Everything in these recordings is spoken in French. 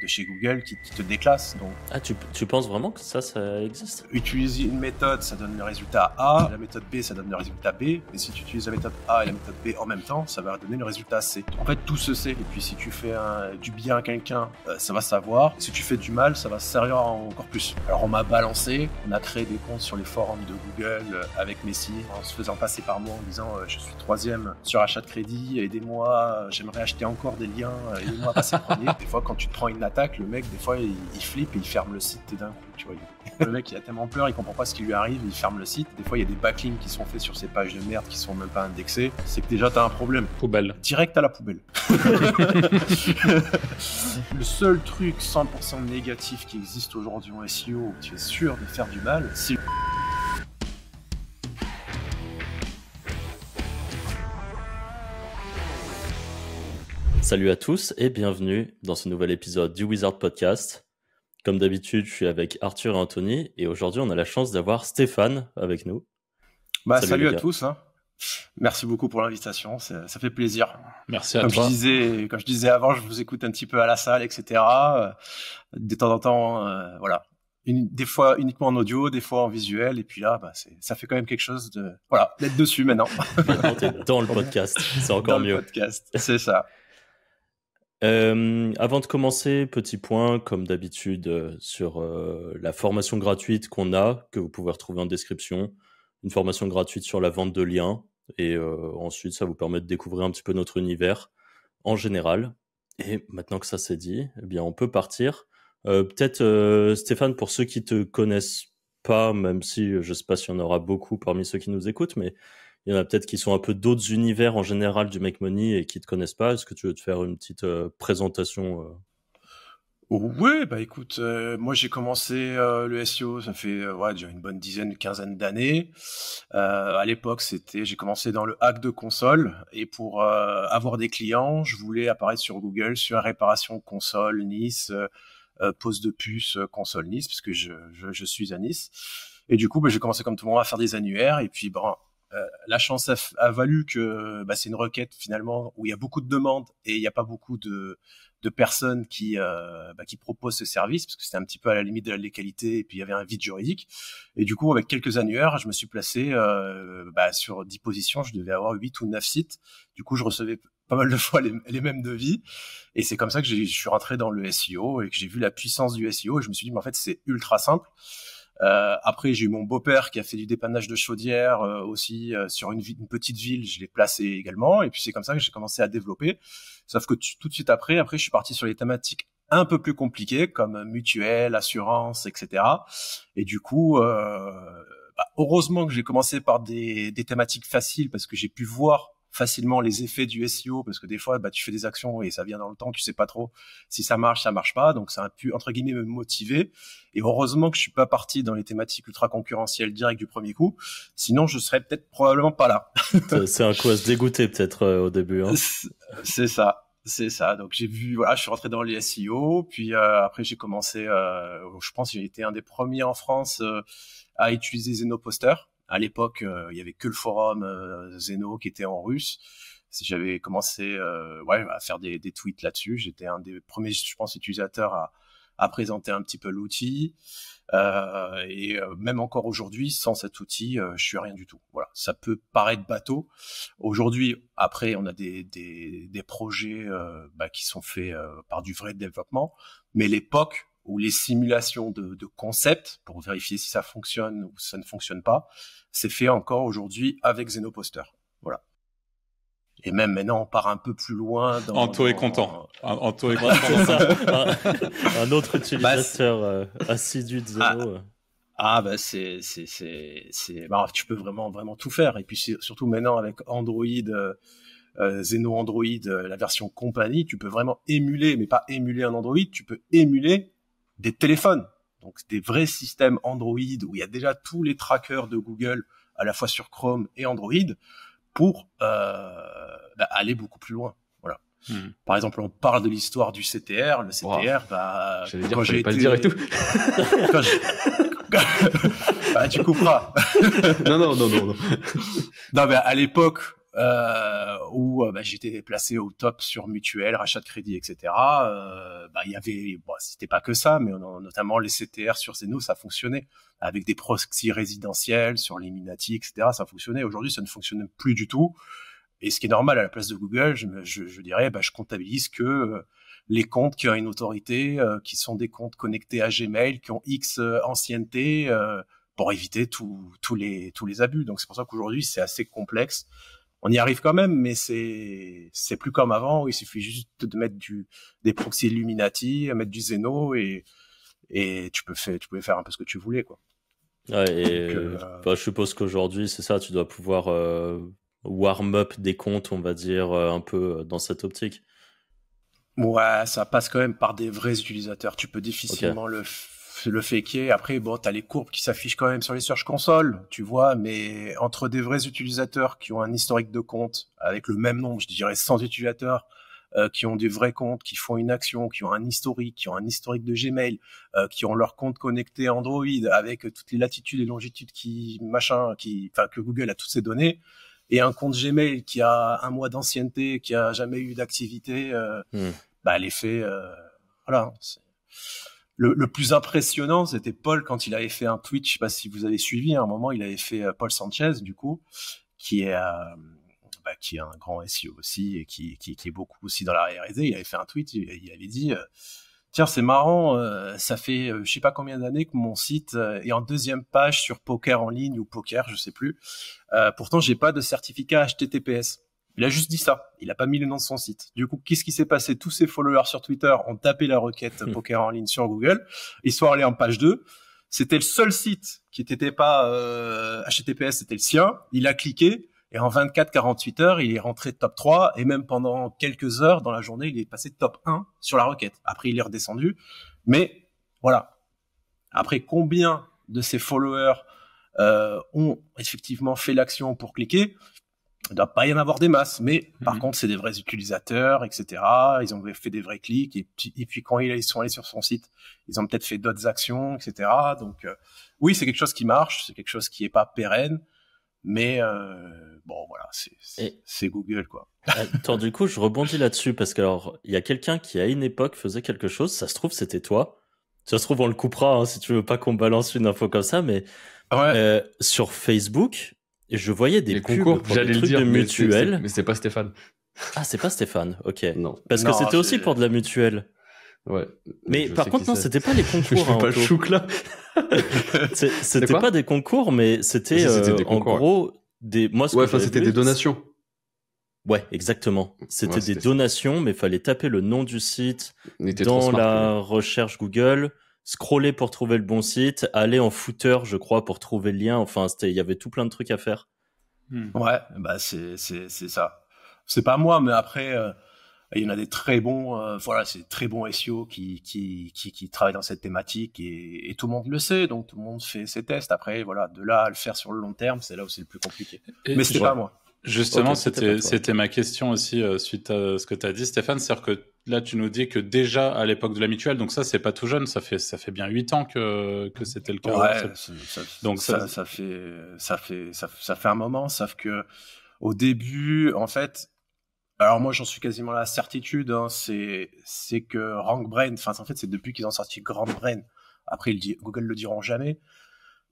de chez Google qui, te déclasse. Donc, ah, tu, tu, penses vraiment que ça, ça existe Utiliser une méthode, ça donne le résultat A, la méthode B, ça donne le résultat B, et si tu utilises la méthode A et la méthode B en même temps, ça va donner le résultat C. En fait, tout se sait, et puis si tu fais du bien à quelqu'un, euh, ça va savoir, si tu fais du mal, ça va se servir encore plus. Alors on m'a balancé, on a créé des comptes sur les forums de Google euh, avec Messi, en se faisant passer par moi en disant euh, je suis troisième sur achat de crédit, aidez-moi, j'aimerais acheter encore des liens, aidez-moi à passer premier. Des fois, quand tu te prends une attaque, le mec, des fois, il, il flippe et il ferme le site, t'es d'un coup, tu vois. le mec, il a tellement peur, il comprend pas ce qui lui arrive, il ferme le site. Des fois, il y a des backlinks qui sont faits sur ces pages de merde qui sont même pas indexées. C'est que déjà, t'as un problème. Poubelle. Direct à la poubelle. le seul truc 100% négatif qui existe aujourd'hui en SEO où tu es sûr de faire du mal, c'est Salut à tous et bienvenue dans ce nouvel épisode du Wizard Podcast. Comme d'habitude, je suis avec Arthur et Anthony et aujourd'hui, on a la chance d'avoir Stéphane avec nous. Bah, salut, à tous. Hein. Merci beaucoup pour l'invitation, ça fait plaisir. Merci à comme Je disais, comme je disais avant, je vous écoute un petit peu à la salle, etc. Euh, de temps en temps, euh, voilà. des fois uniquement en audio, des fois en visuel, et puis là, bah, ça fait quand même quelque chose de. Voilà, d'être dessus maintenant. dans le podcast, c'est encore mieux. dans Le podcast, c'est ça. Euh, avant de commencer, petit point, comme d'habitude, euh, sur euh, la formation gratuite qu'on a, que vous pouvez retrouver en description. Une formation gratuite sur la vente de liens. Et euh, ensuite, ça vous permet de découvrir un petit peu notre univers en général. Et maintenant que ça c'est dit, eh bien, on peut partir. Peut-être, Stéphane, pour ceux qui te connaissent pas, même si je sais pas s'il y en aura beaucoup parmi ceux qui nous écoutent, mais il y en a peut-être qui sont un peu d'autres univers en général du Make Money et qui te connaissent pas. Est-ce que tu veux te faire une petite euh, présentation euh? oh, Oui, bah écoute, euh, moi j'ai commencé le SEO, ça fait une bonne dizaine, quinzaine d'années. à l'époque, c'était, j'ai commencé dans le hack de console et pour avoir des clients, je voulais apparaître sur Google sur réparation console Nice, pose de puce console Nice, puisque je, suis à Nice. Et du coup, bah, j'ai commencé comme tout le monde à faire des annuaires et puis bon, bah, euh, la chance a, valu que bah, c'est une requête finalement où il y a beaucoup de demandes et il n'y a pas beaucoup de, personnes euh, bah, qui, proposent ce service parce que c'était un petit peu à la limite de la légalité et puis il y avait un vide juridique. Et du coup, avec quelques annuaires, je me suis placé euh, bah, sur 10 positions. Je devais avoir 8 ou 9 sites. Du coup, je recevais pas mal de fois les, les mêmes devis. Et c'est comme ça que je suis rentré dans le SEO et que j'ai vu la puissance du SEO et je me suis dit, mais en fait, c'est ultra simple. Euh, après, j'ai eu mon beau-père qui a fait du dépannage de chaudière euh, aussi euh, sur une, petite ville. Je l'ai placé également. Et puis c'est comme ça que j'ai commencé à développer. Sauf que tout de suite après, après, je suis parti sur les thématiques un peu plus compliquées comme mutuelle, assurance, etc. Et du coup, euh, bah, heureusement que j'ai commencé par des, des, thématiques faciles parce que j'ai pu voir facilement les effets du SEO parce que des fois bah, tu fais des actions et ça vient dans le temps, tu sais pas trop si ça marche, ça marche pas, donc ça a pu entre guillemets me motiver. Et heureusement que je suis pas parti dans les thématiques ultra concurrentielles direct du premier coup, sinon je serais peut-être probablement pas là. c'est un coup à se dégoûter peut-être euh, au début. Hein. C'est ça. C'est ça. Donc j'ai vu, voilà, je suis rentré dans le SEO, puis euh, après j'ai commencé, euh, je pense j'ai été un des premiers en France à utiliser Zenoposter à l'époque, euh, il y avait que le forum euh, Zeno qui était en russe. J'avais commencé euh, ouais, à faire des, des tweets là-dessus. J'étais un des premiers, je pense, utilisateurs à, à présenter un petit peu l'outil. Euh, et même encore aujourd'hui, sans cet outil, euh, je suis rien du tout. Voilà, ça peut paraître bateau. Aujourd'hui, après, on a des, des, des projets bah, qui sont faits par du vrai développement, mais l'époque ou les simulations de, de concepts pour vérifier si ça fonctionne ou si ça ne fonctionne pas, c'est fait encore aujourd'hui avec Xenoposter. Voilà. Et même maintenant, on part un peu plus loin. Dans, Anto est content. Anto est content. un, un, autre utilisateur bah, euh, assidu de Zeno. Ah. Euh. ah. bah c'est c'est c'est c'est bah, tu peux vraiment vraiment tout faire et puis surtout maintenant avec Android euh, euh Android la version compagnie tu peux vraiment émuler mais pas émuler un Android tu peux émuler des téléphones, donc des vrais systèmes Android où il y a déjà tous les trackers de Google à la fois sur Chrome et Android pour euh, bah, aller beaucoup plus loin. Voilà. Hmm. Par exemple, on parle de l'histoire du CTR. Le CTR, wow. bah, J'allais j'ai pas le dire et tout. quand bah, tu couperas. non, non, non, non. non, mais à l'époque euh, où euh, bah, j'étais placé au top sur mutuelle, rachat de crédit, etc. Euh, bah il y avait, c'était pas que ça, mais notamment les CTR sur Zeno, ça fonctionnait avec des proxys résidentiels sur Liminati, etc. Ça fonctionnait. Aujourd'hui, ça ne fonctionne plus du tout. Et ce qui est normal à la place de Google, je, dirais, bah, je comptabilise que les comptes qui ont une autorité, qui sont des comptes connectés à Gmail, qui ont X ancienneté, pour éviter tous les, tous les abus. Donc c'est pour ça qu'aujourd'hui, c'est assez complexe on y arrive quand même, mais c'est c'est plus comme avant. il suffit juste de mettre du des proxys Illuminati, mettre du Zeno et et tu peux faire tu pouvais faire un peu ce que tu voulais quoi. et, euh, bah, je suppose qu'aujourd'hui c'est ça, tu dois pouvoir euh, warm up des comptes, on va dire euh, un peu dans cette optique. Ouais, ça passe quand même par des vrais utilisateurs. Tu peux difficilement le faire le fait qu'il y après, bon, t'as les courbes qui s'affichent quand même sur les search consoles, tu vois, mais entre des vrais utilisateurs qui ont un historique de compte avec le même nombre, je dirais 100 utilisateurs, euh, qui ont des vrais comptes, qui font une action, qui ont un historique, qui ont un historique de Gmail, euh, qui ont leur compte connecté Android avec toutes les latitudes et longitudes qui, machin, qui, enfin, que Google a toutes ces données et un compte Gmail qui a un mois d'ancienneté, qui a jamais eu d'activité, euh, hmm. bah, l'effet, voilà le, plus impressionnant, c'était Paul quand il avait fait un tweet, je sais pas si vous avez suivi, à un moment, il avait fait euh, Paul Sanchez, du coup, qui est, euh, bah, qui est un grand SEO aussi et qui, qui, est beaucoup aussi dans la réalité. Il avait fait un tweet, il, il avait dit, euh, tiens, c'est marrant, ça fait je sais pas combien d'années que mon site est en deuxième page sur poker en ligne ou poker, je sais plus. pourtant, j'ai pas de certificat HTTPS. Il a juste dit ça. Il n'a pas mis le nom de son site. Du coup, qu'est-ce qui s'est passé Tous ses followers sur Twitter ont tapé la requête hmm. poker en ligne sur Google. Ils sont allés en page 2. C'était le seul site qui n'était pas euh, HTTPS, c'était le sien. Il a cliqué. Et en 24-48 heures, il est rentré top 3 et même pendant quelques heures dans la journée, il est passé top 1 sur la requête. Après, il est redescendu. Mais voilà. Après, combien de ses followers euh, ont effectivement fait l'action pour cliquer il ne doit pas y en avoir des masses, mais par mhm. contre, c'est des vrais utilisateurs, etc. Ils ont fait des vrais clics, et, puis quand ils sont allés sur son site, ils ont peut-être fait d'autres actions, etc. Donc euh, oui, c'est quelque chose qui marche, c'est quelque chose qui n'est pas pérenne, mais euh, bon, voilà, c'est Google, quoi. Ah, attends, du coup, je rebondis là-dessus, parce que alors, il y a quelqu'un qui, à une époque, faisait quelque chose, ça se trouve, c'était toi. Ça se trouve, on le coupera, hein, si tu veux pas qu'on balance une info comme ça, mais ouais. euh, sur Facebook, et je voyais des concours, pour des trucs dire, de mutuelle. Mais c'est pas Stéphane. Ah, c'est pas Stéphane, ok. Non. Parce que c'était aussi pour de la mutuelle. Ouais. Mais par contre, non, c'était pas les concours. je hein, pas chouc là. c'était pas des concours, mais c'était ah, euh, en gros des. Moi, ce ouais, enfin, c'était des donations. Ouais, exactement. C'était des donations, mais il fallait taper le nom du site dans la recherche Google scroller pour trouver le bon site, aller en footer, je crois, pour trouver le lien. Enfin, il y avait tout plein de trucs à faire. Hmm. Ouais, bah c'est ça. C'est pas moi, mais après, euh, il y en a des très bons, euh, voilà, c'est très bons SEO qui, qui, qui, qui, travaillent dans cette thématique et, tout le monde le sait, donc tout le monde fait ses tests. Après, voilà, de là à le faire sur le long terme, c'est là où c'est le plus compliqué. mais c'est pas moi. Justement, c'était ma question aussi euh, suite à ce que tu as dit, Stéphane. C'est-à-dire que là, tu nous dis que déjà à l'époque de la mutuelle, donc ça, c'est pas tout jeune, ça fait, ça fait bien 8 ans que, c'était le cas. Hein, ça, donc ça, fait, ça, fait, ça, fait un moment, sauf que au début, en fait, alors moi j'en suis quasiment à la certitude, hein, c'est que Rank Brain, enfin en fait c'est depuis qu'ils ont sorti Grand Brain, après il dit, Google le diront jamais,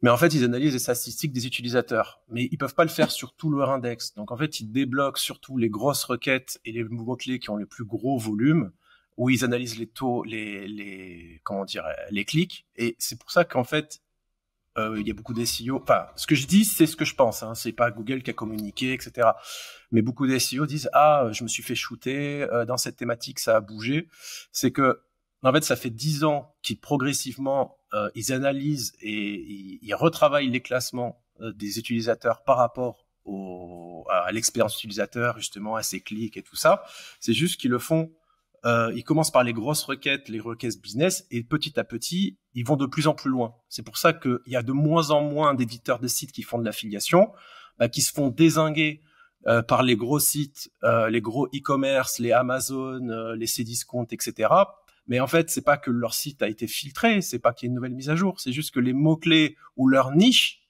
mais en fait, ils analysent les statistiques des utilisateurs. Mais ils peuvent pas le faire sur tout leur index. Donc en fait, ils débloquent surtout les grosses requêtes et les mots-clés qui ont le plus gros volume où ils analysent les taux, les, les comment dire, les clics. Et c'est pour ça qu'en fait, euh, il y a beaucoup d'SEO. Enfin, ce que je dis, c'est ce que je pense. Hein. C'est pas Google qui a communiqué, etc. Mais beaucoup d'SEO disent ah, je me suis fait shooter euh, dans cette thématique, ça a bougé. C'est que en fait, ça fait dix ans qu'ils progressivement, euh, ils analysent et ils, retravaillent les classements euh, des utilisateurs par rapport au, à, l'expérience utilisateur, justement, à ses clics et tout ça. C'est juste qu'ils le font. Euh, ils commencent par les grosses requêtes, les requêtes business, et petit à petit, ils vont de plus en plus loin. C'est pour ça qu'il y a de moins en moins d'éditeurs de sites qui font de l'affiliation, bah, qui se font désinguer euh, par les gros sites, euh, les gros e-commerce, les Amazon, euh, les Cdiscount, etc. Mais en fait, c'est pas que leur site a été filtré, c'est pas qu'il y a une nouvelle mise à jour, c'est juste que les mots-clés ou leur niche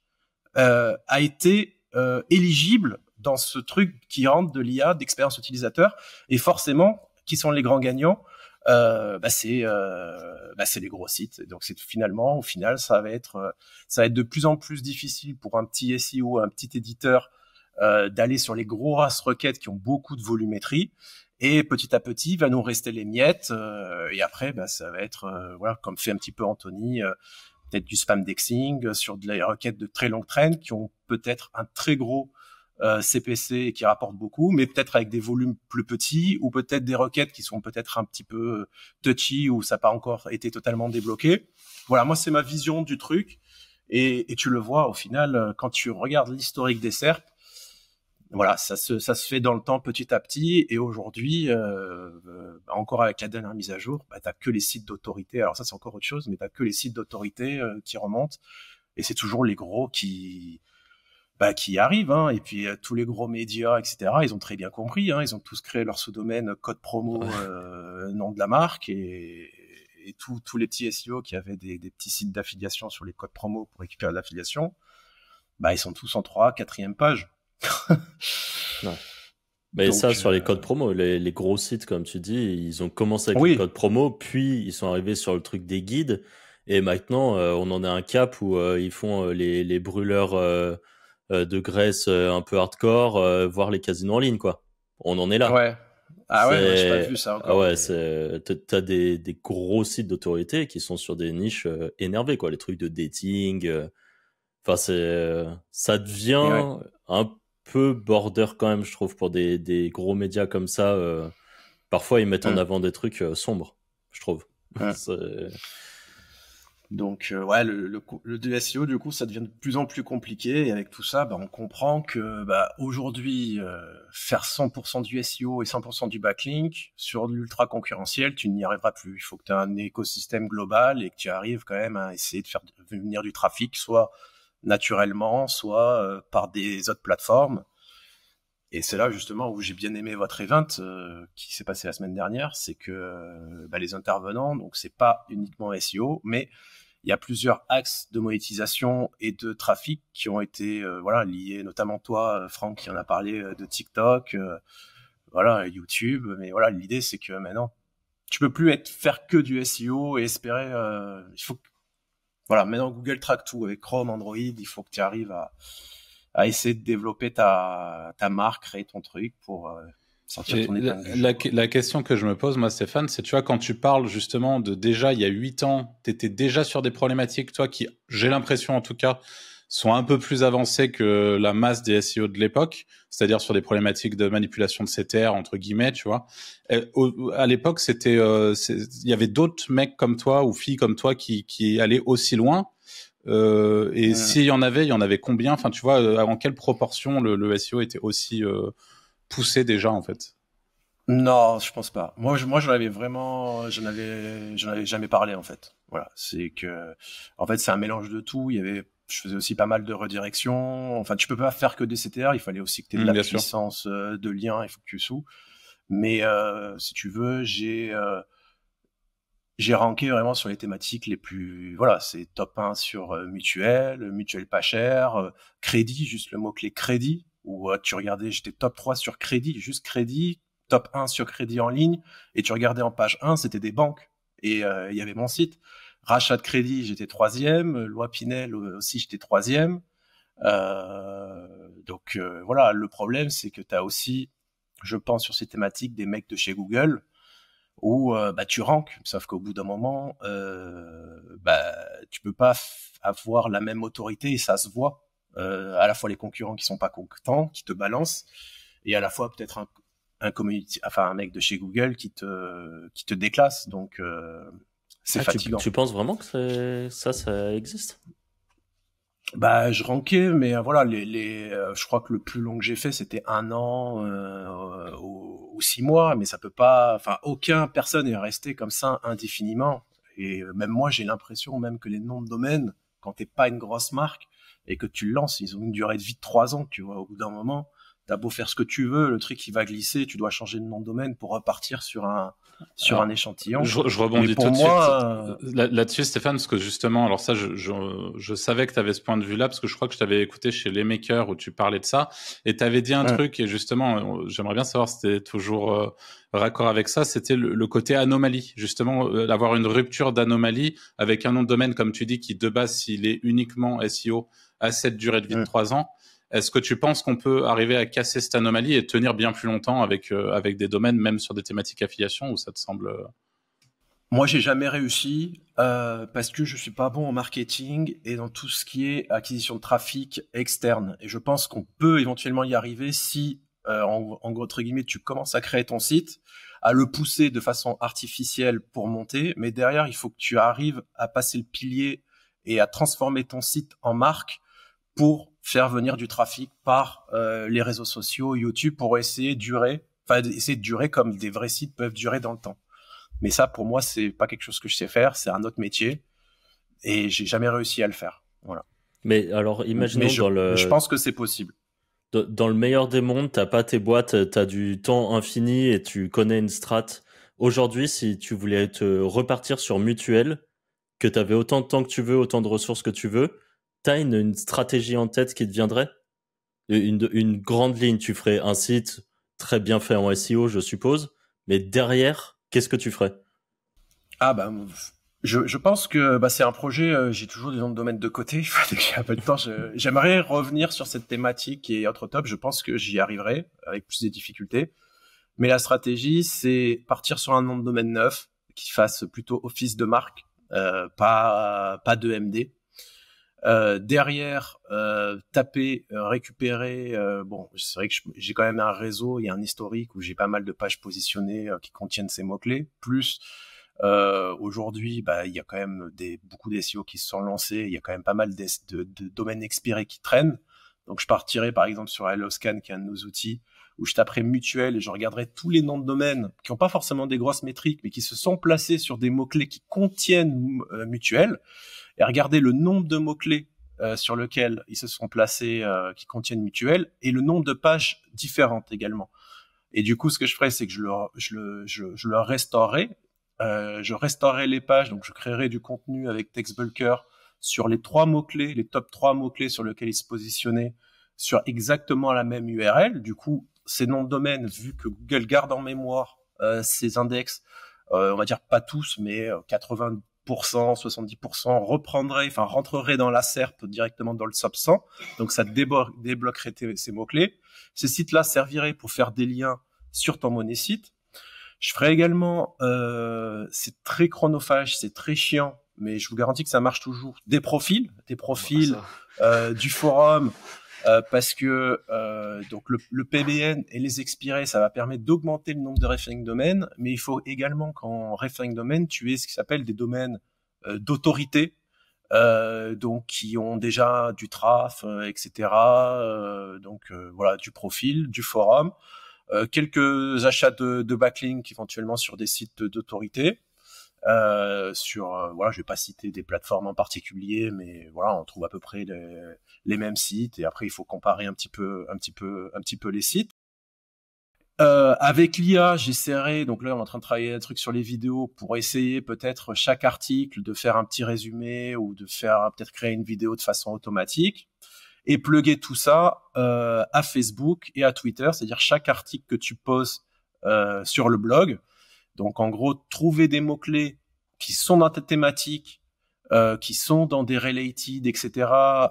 euh, a été euh, éligible dans ce truc qui rentre de l'IA, d'expérience utilisateur. Et forcément, qui sont les grands gagnants euh bah, euh, bah c'est les gros sites donc c'est finalement au final ça va être ça va être de plus en plus difficile pour un petit SEO un petit éditeur d'aller sur les gros races requêtes qui ont beaucoup de volumétrie et petit à petit va nous rester les miettes euh, et après bah, ça va être euh, voilà comme fait un petit peu Anthony euh, peut-être du spam dexing sur des requêtes de très longue traîne qui ont peut-être un très gros CPC et qui rapportent beaucoup mais peut-être avec des volumes plus petits ou peut-être des requêtes qui sont peut-être un petit peu touchy ou ça n'a pas encore été totalement débloqué voilà moi c'est ma vision du truc et, et tu le vois au final quand tu regardes l'historique des SERP voilà, ça se, ça se fait dans le temps petit à petit. Et aujourd'hui, euh, euh encore avec la dernière mise à jour, bah, que les sites d'autorité. Alors ça, c'est encore autre chose, mais tu que les sites d'autorité euh, qui remontent. Et c'est toujours les gros qui, bah, qui arrivent. Hein. Et puis euh, tous les gros médias, etc., ils ont très bien compris. Hein. Ils ont tous créé leur sous-domaine code promo, nom de la marque. Et, et tous les petits SEO qui avaient des, petits sites d'affiliation sur les codes promo pour récupérer l'affiliation, bah, ils sont tous en 3, 4 quatrième page. Mais ça, sur les euh, codes promo, les, gros sites, comme tu dis, ils ont commencé avec les codes promo, puis ils sont arrivés sur le truc des guides. Et maintenant, euh, on en a un cap où euh, ils font les, les, brûleurs de graisse un peu hardcore, voire les casinos en ligne, quoi. On en est là. Ouais. Ah ouais, j'ai pas vu ça encore. Ah ouais, t'as des, des gros sites d'autorité qui sont sur des niches énervées, quoi. Les trucs de dating. Enfin, c'est ça devient un peu peu border quand même, je trouve, pour des, gros médias comme ça. Euh, parfois, ils mettent en avant des trucs euh, sombres, je trouve. Donc, euh, ouais, le, le, le, SEO du coup, ça devient de plus en plus compliqué. Et avec tout ça, bah, on comprend que bah, aujourd'hui, faire 100% du SEO et 100% du backlink sur l'ultra concurrentiel, tu n'y arriveras plus. Il faut que tu aies un écosystème global et que tu arrives quand même à essayer de faire venir du trafic, soit naturellement, soit euh, par des autres plateformes. Et c'est là justement où j'ai bien aimé votre event euh, qui s'est passé la semaine dernière, c'est que euh, bah, les intervenants, donc c'est pas uniquement SEO, mais il y a plusieurs axes de monétisation et de trafic qui ont été voilà liés, notamment toi, Franck, qui en a parlé de TikTok, voilà YouTube, mais voilà l'idée c'est que maintenant tu peux plus être faire que du SEO et espérer, il faut voilà, maintenant Google track tout avec Chrome, Android, il faut que tu arrives à, essayer de développer ta, ta marque, créer ton truc pour euh, sortir ton la, la, question que je me pose, moi, Stéphane, c'est tu vois, quand tu parles justement de déjà il y a huit ans, tu étais déjà sur des problématiques, toi qui, j'ai l'impression en tout cas, sont un peu plus avancés que la masse des SEO de l'époque, c'est-à-dire sur des problématiques de manipulation de CTR entre guillemets, tu vois. à l'époque, c'était, euh, il y avait d'autres mecs comme toi ou filles comme toi qui, allaient aussi loin. Euh, et s'il y en avait, il y en avait combien Enfin, tu vois, euh, en quelle proportion le, SEO était aussi poussé déjà en fait non, je pense pas. Moi, moi, j'en avais vraiment, j'en avais, j'en avais jamais parlé en fait. Voilà, c'est que, en fait, c'est un mélange de tout. Il y avait je faisais aussi pas mal de redirections. Enfin, tu peux pas faire que des CTR, il fallait aussi que tu aies de mm, la puissance euh, de lien, il faut que tu sous. Mais euh, si tu veux, j'ai euh, j'ai ranké vraiment sur les thématiques les plus voilà, c'est top 1 sur Mutuel, Mutuel pas cher, crédit, juste le mot-clé crédit Ou tu regardais, j'étais top 3 sur crédit, juste crédit, top 1 sur crédit en ligne et tu regardais en page 1, c'était des banques et il y avait mon site. Rachat de crédit, j'étais troisième. Loi Pinel aussi, j'étais troisième. Euh, donc euh, voilà, le problème, c'est que tu as aussi, je pense sur ces thématiques, des mecs de chez Google où euh, bah, tu ranks, sauf qu'au bout d'un moment, bah, tu peux pas avoir la même autorité et ça se voit. à la fois les concurrents qui sont pas contents, qui te balancent, et à la fois peut-être un, un enfin un mec de chez Google qui te qui te déclasse. Donc c'est ah, fatigant. Tu, penses vraiment que ça, ça existe bah, je ranquais, mais euh, voilà, les, les euh, je crois que le plus long que j'ai fait, c'était un an euh, ou, six mois, mais ça peut pas, enfin, aucun personne est resté comme ça indéfiniment. Et même moi, j'ai l'impression même que les noms de domaine, quand t'es pas une grosse marque et que tu lances, ils ont une durée de vie de trois ans, tu vois, au bout d'un moment, t'as beau faire ce que tu veux, le truc qui va glisser, tu dois changer de nom de domaine pour repartir sur un sur un échantillon. Je, rebondis tout de suite là-dessus, Stéphane, parce que justement, alors ça, je, savais que tu avais ce point de vue-là, parce que je crois que je t'avais écouté chez Les Makers où tu parlais de ça, et tu avais dit un truc, et justement, j'aimerais bien savoir si c'était toujours euh, raccord avec ça, c'était le, côté anomalie, justement, d'avoir euh, une rupture d'anomalie avec un nom de domaine, comme tu dis, qui de base, s'il est uniquement SEO, à cette durée de vie de trois ans, est-ce que tu penses qu'on peut arriver à casser cette anomalie et tenir bien plus longtemps avec, euh, avec des domaines, même sur des thématiques affiliation, où ça te semble euh, Moi, j'ai jamais réussi euh, parce que je suis pas bon en marketing et dans tout ce qui est acquisition de trafic externe. Et je pense qu'on peut éventuellement y arriver si, en, gros, guillemets, tu commences à créer ton site, à le pousser de façon artificielle pour monter, mais derrière, il faut que tu arrives à passer le pilier et à transformer ton site en marque pour faire venir du trafic par euh, les réseaux sociaux, YouTube, pour essayer de durer, enfin essayer de durer comme des vrais sites peuvent durer dans le temps. Mais ça, pour moi, c'est pas quelque chose que je sais faire, c'est un autre métier, et j'ai jamais réussi à le faire. Voilà. Mais alors, imaginons je, dans le. Je pense que c'est possible. Dans le meilleur des mondes, t'as pas tes boîtes, t'as du temps infini et tu connais une strat. Aujourd'hui, si tu voulais te repartir sur Mutuelle, que t'avais autant de temps que tu veux, autant de ressources que tu veux, une, stratégie en tête qui te viendrait une, grande ligne, tu ferais un site très bien fait en SEO, je suppose, mais derrière, qu'est-ce que tu ferais Ah bah, je, pense que bah, c'est un projet, euh, j'ai toujours des noms de domaine de côté, peu de temps, j'aimerais revenir sur cette thématique et autre top, je pense que j'y arriverai avec plus de difficultés. Mais la stratégie, c'est partir sur un nom de domaine neuf qui fasse plutôt office de marque, euh, pas, pas de MD euh, derrière, euh, taper, euh, récupérer. Euh, bon, c'est vrai que j'ai quand même un réseau, il y a un historique où j'ai pas mal de pages positionnées qui contiennent ces mots-clés. Plus aujourd'hui, bah, il y a quand même des, beaucoup d'SEO qui se sont lancés, il y a quand même pas mal de, domaines expirés qui traînent. Donc je partirai par exemple sur HelloScan, qui est un de nos outils, où je taperais « mutuelle et je regarderai tous les noms de domaines qui n'ont pas forcément des grosses métriques, mais qui se sont placés sur des mots-clés qui contiennent mutuelle et regardez le nombre de mots-clés euh, sur lequel ils se sont placés, euh, qui contiennent Mutuel et le nombre de pages différentes également. Et du coup, ce que je ferai, c'est que je leur je le, je, je le restaurerai. Euh, je restaurerai les pages, donc je créerai du contenu avec TextBulker sur les trois mots-clés, les top trois mots-clés sur lesquels ils se positionnaient sur exactement la même URL. Du coup, ces noms de domaine, vu que Google garde en mémoire ces index, on va dire pas tous, mais 80 70% reprendrait, enfin rentrerait dans la SERP directement dans le sop 100. Donc ça débloquerait ces mots-clés. Ces sites-là serviraient pour faire des liens sur ton monnaie site. Je ferai également, euh, c'est très chronophage, c'est très chiant, mais je vous garantis que ça marche toujours. Des profils, des profils euh, du forum. Euh, parce que euh, donc le, PBN et les expirés, ça va permettre d'augmenter le nombre de referring domaines, mais il faut également qu'en referring domaines, tu aies ce qui s'appelle des domaines euh, d'autorité, donc qui ont déjà du traf, etc. donc voilà, du profil, du forum, quelques achats de, de backlink éventuellement sur des sites d'autorité. Euh, sur euh, voilà, je vais pas citer des plateformes en particulier, mais voilà, on trouve à peu près les, mêmes sites. Et après, il faut comparer un petit peu, un petit peu, un petit peu les sites. Euh, avec l'IA, j'essaierai, donc là on est en train de travailler un truc sur les vidéos pour essayer peut-être chaque article de faire un petit résumé ou de faire peut-être créer une vidéo de façon automatique et pluguer tout ça à Facebook et à Twitter, c'est-à-dire chaque article que tu poses sur le blog, donc en gros, trouver des mots-clés qui sont dans ta thématique, euh, qui sont dans des related, etc.,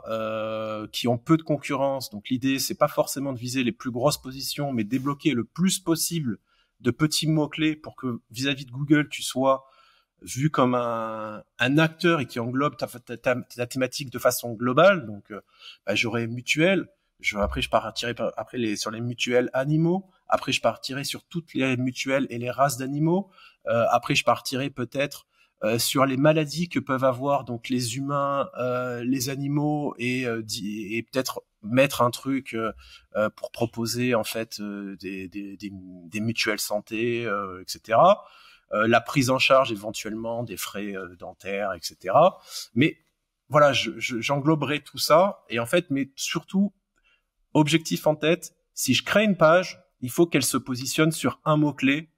euh, qui ont peu de concurrence. Donc l'idée, c'est pas forcément de viser les plus grosses positions, mais débloquer le plus possible de petits mots-clés pour que vis-à-vis de Google, tu sois vu comme un, acteur et qui englobe ta, ta, thématique de façon globale. Donc euh, bah, j'aurais mutuel. je, après je pars tirer après les, sur les mutuelles animaux, après, je partirai sur toutes les mutuelles et les races d'animaux. Euh, après, je partirai peut-être euh, sur les maladies que peuvent avoir donc les humains, euh, les animaux et, euh, et peut-être mettre un truc euh, euh, pour proposer en fait des, des, des, des, mutuelles santé, etc. la prise en charge éventuellement des frais dentaires, etc. Mais voilà, j'engloberai je, tout ça et en fait, mais surtout objectif en tête. Si je crée une page, il faut qu'elle se positionne sur un mot-clé,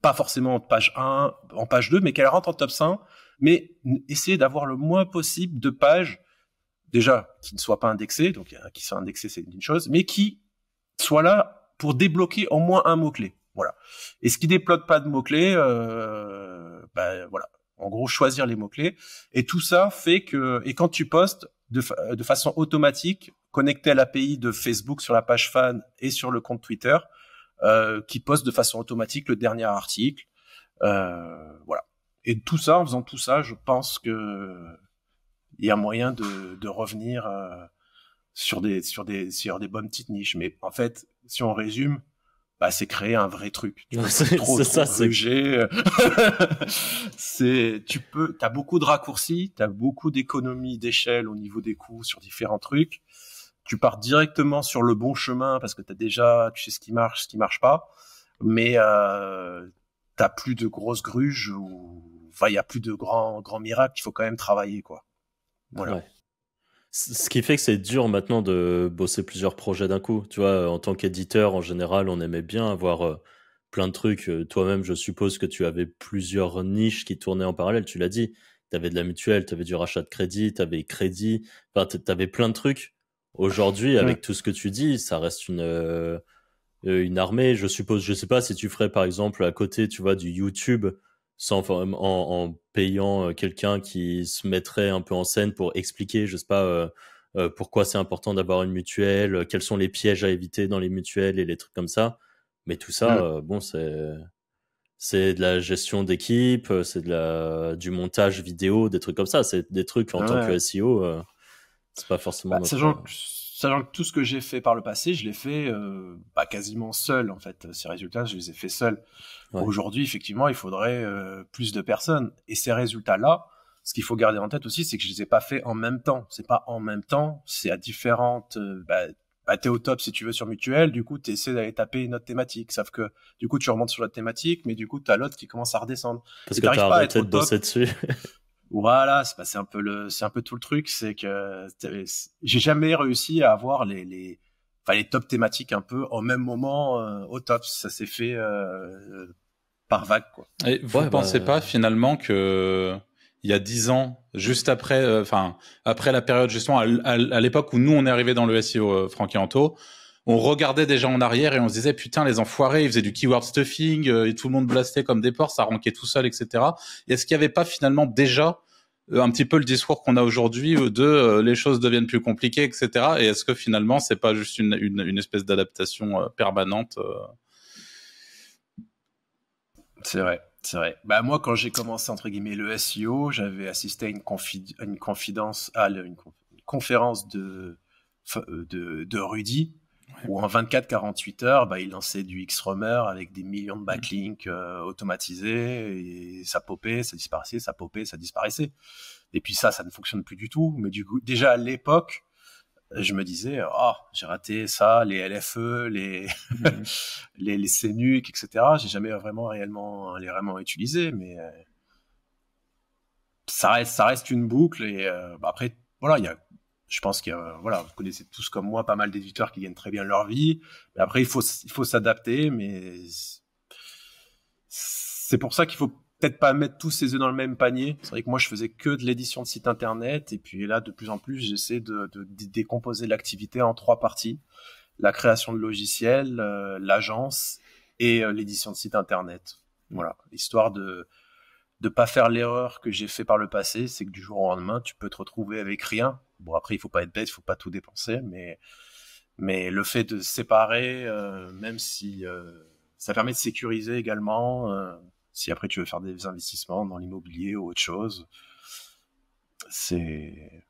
pas forcément en page 1, en page 2, mais qu'elle rentre en top 5, mais essayer d'avoir le moins possible de pages, déjà, qui ne soient pas indexées, donc euh, qui soient indexées, c'est une chose, mais qui soient là pour débloquer au moins un mot-clé. Voilà. Et ce qui débloque pas de mot-clé, euh, bah, voilà. En gros, choisir les mots-clés. Et tout ça fait que, et quand tu postes, de, de façon automatique, connecté à l'API de Facebook sur la page fan et sur le compte Twitter, euh, qui poste de façon automatique le dernier article. Euh, voilà. Et tout ça, en faisant tout ça, je pense que il y a moyen de, de revenir euh, sur des sur des sur des bonnes petites niches. Mais en fait, si on résume, bah, c'est créer un vrai truc. C'est trop, ça, c'est c'est tu peux, t'as beaucoup de raccourcis, t'as beaucoup d'économies d'échelle au niveau des coûts sur différents trucs tu pars directement sur le bon chemin parce que tu déjà, tu sais ce qui marche, ce qui marche pas, mais euh, tu n'as plus de grosses gruges ou va il n'y a plus de grands, grands miracles, il faut quand même travailler, quoi. Ce qui fait que c'est dur maintenant de bosser plusieurs projets d'un coup. Tu vois, en tant qu'éditeur, en général, on aimait bien avoir euh, plein de trucs. Euh, toi-même, je suppose que tu avais plusieurs niches qui tournaient en parallèle, tu l'as dit. Tu avais de la mutuelle, tu avais du rachat de crédit, tu avais crédit, enfin, tu avais plein de trucs Aujourd'hui, avec tout ce que tu dis, ça reste une euh, euh, une armée, je suppose. Je sais pas si tu ferais par exemple à côté, tu vois, du YouTube, sans en, en payant euh, quelqu'un qui se mettrait un peu en scène pour expliquer, je sais pas. pourquoi c'est important d'avoir une mutuelle, quels sont les pièges à éviter dans les mutuelles et les trucs comme ça. Mais tout ça, bon, c'est c'est de la gestion d'équipe, c'est de la du montage vidéo, des trucs comme ça. C'est des trucs en tant ah que SEO pas forcément. Bah, euh, sachant, que, tout ce que j'ai fait par le passé, je l'ai fait euh, quasiment seul en fait. Ces résultats, je les ai fait seul. Aujourd'hui, effectivement, il faudrait euh, plus de personnes. Et ces résultats-là, ce qu'il faut garder en tête aussi, c'est que je les ai pas fait en même temps. C'est pas en même temps, c'est à différentes. Euh, bah, bah, t'es au top si tu veux sur Mutuel, du coup, tu d'aller taper une autre thématique. Sauf que, du coup, tu remontes sur la thématique, mais du coup, t'as l'autre qui commence à redescendre. Parce que t'as pas à être de dessus. Voilà, c'est passé un peu le, c'est un peu tout le truc, c'est que j'ai jamais réussi à avoir les, les, enfin les top thématiques un peu au même moment euh, au top. Ça s'est fait euh, par vague, quoi. Et vous ne bah, pensez pas finalement que il y a dix ans, juste après, euh, enfin après la période justement à, l'époque où nous on est arrivé dans le SEO, Franck on regardait déjà en arrière et on se disait putain les enfoirés, ils faisaient du keyword stuffing euh, et tout le monde blastait comme des porcs, ça ranquait tout seul, etc. Est-ce qu'il n'y avait pas finalement déjà euh, un petit peu le discours qu'on a aujourd'hui de euh, les choses deviennent plus compliquées, etc. Et est-ce que finalement c'est pas juste une, espèce d'adaptation permanente C'est vrai. C'est vrai. Bah moi, quand j'ai commencé entre guillemets le SEO, j'avais assisté à une, une conférence de, de, de Rudy, où en 24-48 heures, bah, il lançait du X-Roamer avec des millions de backlinks euh, automatisés, et ça popait, ça disparaissait, ça popait, ça disparaissait. Et puis ça, ça ne fonctionne plus du tout. Mais du coup, déjà à l'époque, je me disais, oh, j'ai raté ça, les LFE, mhm. les, les, les CNUC, etc. J'ai jamais vraiment réellement, les vraiment utilisé, mais euh, ça reste, ça reste une boucle. Et euh, bah, après, voilà, il y a je pense que euh, voilà, vous connaissez tous comme moi pas mal d'éditeurs qui gagnent très bien leur vie. après, il faut il faut s'adapter, mais c'est pour ça qu'il faut peut-être pas mettre tous ses œufs dans le même panier. C'est vrai que moi, je faisais que de l'édition de site internet, et puis là, de plus en plus, j'essaie de, décomposer l'activité en trois parties la création de logiciels, euh, l'agence et euh, l'édition de site internet. Voilà, histoire de de pas faire l'erreur que j'ai fait par le passé, c'est que du jour au lendemain, tu peux te retrouver avec rien Bon, après, il faut pas être bête, il faut pas tout dépenser, mais, mais le fait de séparer, euh, même si euh, ça permet de sécuriser également, euh, si après tu veux faire des investissements dans l'immobilier ou autre chose, c'est.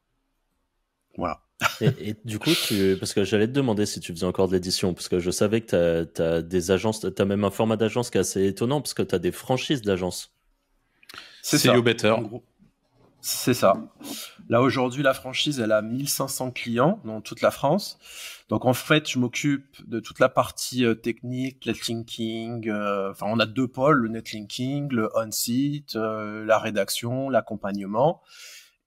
Voilà. et, du coup, tu, parce que j'allais te demander si tu faisais encore de l'édition, parce que je savais que tu as, des agences, tu as même un format d'agence qui est assez étonnant, parce que tu as des franchises d'agence. C'est You Better. En gros. C'est ça. Là aujourd'hui, la franchise, elle a 1500 clients dans toute la France. Donc en fait, je m'occupe de toute la partie euh, technique, netlinking. linking. Euh, enfin, on a deux pôles, le netlinking, le on-site, euh, la rédaction, l'accompagnement.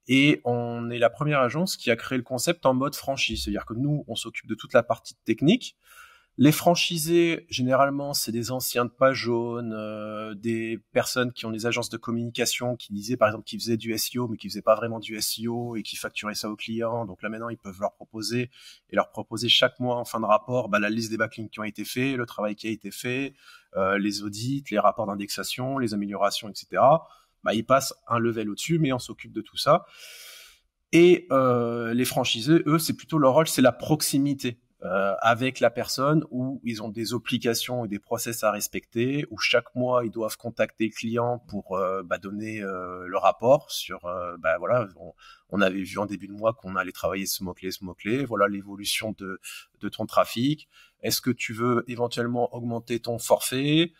Et on est la première agence qui a créé le concept en mode franchise, c'est-à-dire que nous, on s'occupe de toute la partie technique. Les franchisés, généralement, c'est des anciens de pas jaunes, euh, des personnes qui ont des agences de communication qui disaient, par exemple, qu'ils faisaient du SEO, mais qui faisaient pas vraiment du SEO et qui facturaient ça aux clients. Donc là, maintenant, ils peuvent leur proposer et leur proposer chaque mois en fin de rapport bah, la liste des backlinks qui ont été faits, le travail qui a été fait, euh, les audits, les rapports d'indexation, les améliorations, etc. Bah, ils passent un level au-dessus, mais on s'occupe de tout ça. Et euh, les franchisés, eux, c'est plutôt leur rôle, c'est la proximité. Euh, avec la personne où ils ont des obligations et des process à respecter, où chaque mois ils doivent contacter le client pour euh, bah, donner euh, le rapport sur, bah, voilà, on, avait vu en début de mois qu'on allait travailler ce mot-clé, ce mot-clé, voilà l'évolution de, de ton trafic. Est-ce que tu veux éventuellement augmenter ton forfait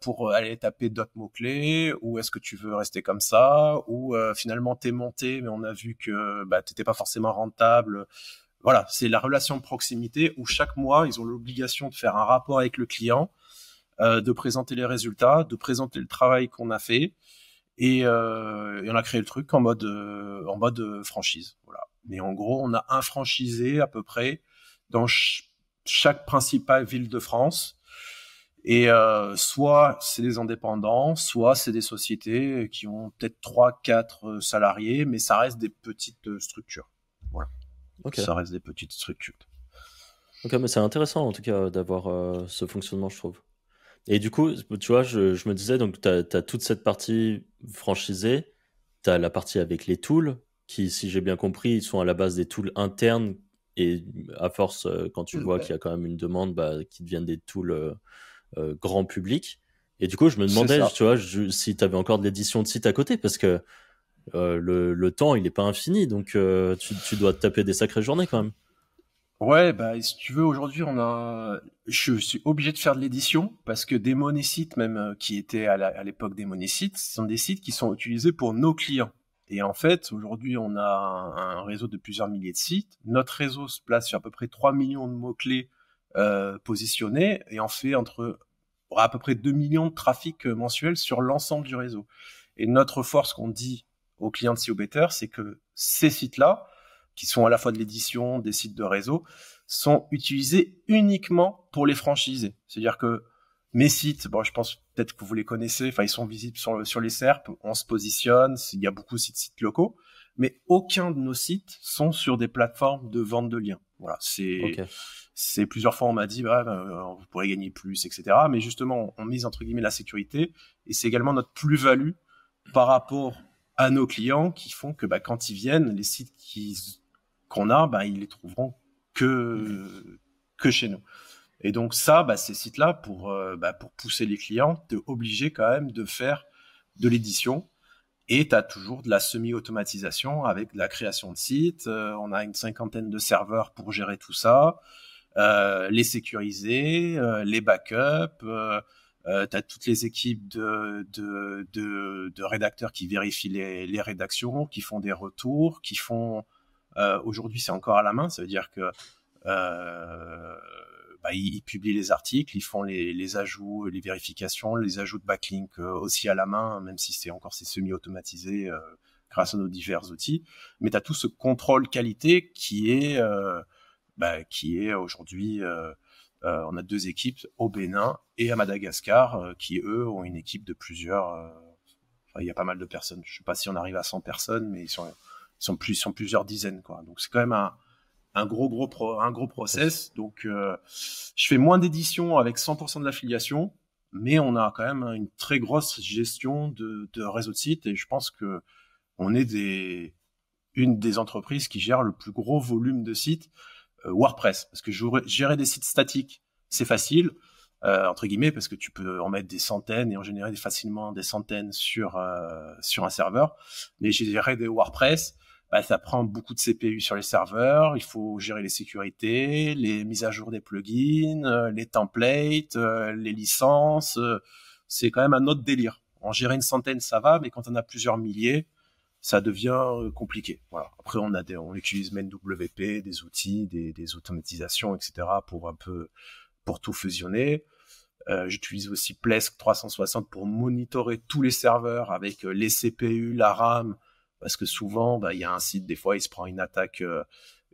pour aller taper d'autres mots-clés ou est-ce que tu veux rester comme ça ou finalement t'es monté mais on a vu que bah, t'étais pas forcément rentable voilà, c'est la relation de proximité où chaque mois, ils ont l'obligation de faire un rapport avec le client, euh, de présenter les résultats, de présenter le travail qu'on a fait. Et, euh, on a créé le truc en mode, euh, en mode franchise. Voilà. Mais en gros, on a un franchisé à peu près dans chaque principale ville de France. Et soit c'est des indépendants, soit c'est des sociétés qui ont peut-être 3, 4 salariés, mais ça reste des petites structures. Voilà. Ça reste des petites structures. Ok, mais c'est intéressant en tout cas d'avoir euh, ce fonctionnement, je trouve. Et du coup, tu vois, je, me disais, donc tu as, toute cette partie franchisée, tu as la partie avec les tools, qui, si j'ai bien compris, sont à la base des tools internes, et à force, euh, quand tu mm, vois qu'il y a quand même une demande, bah, qui deviennent des tools euh, grand public. Et du coup, je me demandais, tu vois, si tu avais encore de l'édition de site à côté, parce que euh, le, temps, il n'est pas infini, donc euh, tu, dois taper des sacrées journées quand même. Ouais, bah, si tu veux, aujourd'hui, on a, je suis obligé de faire de l'édition parce que des monésites, même euh, qui étaient à l'époque des monésites, ce sont des sites qui sont utilisés pour nos clients. Et en fait, aujourd'hui, on a un, réseau de plusieurs milliers de sites. Notre réseau se place sur à peu près 3 millions de mots-clés positionnés et en fait entre à peu près 2 millions de trafic mensuel sur l'ensemble du réseau. Et notre force qu'on dit aux clients de CEO Better, c'est que ces sites-là, qui sont à la fois de l'édition, des sites de réseau, sont utilisés uniquement pour les franchisés. C'est-à-dire que mes sites, bon, je pense peut-être que vous les connaissez, enfin, ils sont visibles sur, sur les SERP, on se positionne, il y a beaucoup de sites locaux, mais aucun de nos sites sont sur des plateformes de vente de liens. Voilà, c'est, c'est plusieurs fois on m'a dit, bah, bah euh, vous pourrez gagner plus, etc. Mais justement, on, on mise entre guillemets la sécurité et c'est également notre plus-value par rapport à nos clients qui font que bah, quand ils viennent, les sites qu'on a, bah, ils les trouveront que, que chez nous. Et donc ça, bah, ces sites-là, pour, euh, bah, pour pousser les clients, tu es obligé quand même de faire de l'édition. Et tu as toujours de la semi-automatisation avec de la création de sites. Euh, on a une cinquantaine de serveurs pour gérer tout ça, euh, les sécuriser, euh, les backups euh, tu as toutes les équipes de, de, de, de rédacteurs qui vérifient les, les, rédactions, qui font des retours, qui font... Euh, Aujourd'hui, c'est encore à la main, ça veut dire que... Euh, bah, ils, publient les articles, ils font les, les, ajouts, les vérifications, les ajouts de backlink euh, aussi à la main, même si c'est encore c'est semi-automatisé euh, grâce à nos divers outils. Mais tu as tout ce contrôle qualité qui est, euh, bah, qui est aujourd'hui euh, on a deux équipes au Bénin et à Madagascar euh, qui eux ont une équipe de plusieurs. Euh, il y a pas mal de personnes. Je ne sais pas si on arrive à 100 personnes, mais ils sont sont plusieurs dizaines Donc c'est quand même un gros un gros process. Donc je fais moins d'éditions avec 100% de l'affiliation, mais on a quand même une très grosse gestion de, de réseau de sites et je pense que on est une des entreprises qui gère le plus gros volume de sites euh, WordPress parce que gérer des sites statiques, c'est facile euh, entre guillemets parce que tu peux en mettre des centaines et en générer facilement des centaines sur euh, sur un serveur. Mais gérer des WordPress, bah, ça prend beaucoup de CPU sur les serveurs, il faut gérer les sécurités, les mises à jour des plugins, les templates, les licences. C'est quand même un autre délire. En gérer une centaine, ça va, mais quand on a plusieurs milliers, ça devient euh, compliqué. Voilà. Après, on a des, on utilise wp des outils, des, des, automatisations, etc. pour un peu, pour tout fusionner. Euh, j'utilise aussi Plesk 360 pour monitorer tous les serveurs avec euh, les CPU, la RAM, parce que souvent, bah, il y a un site, des fois, il se prend une attaque.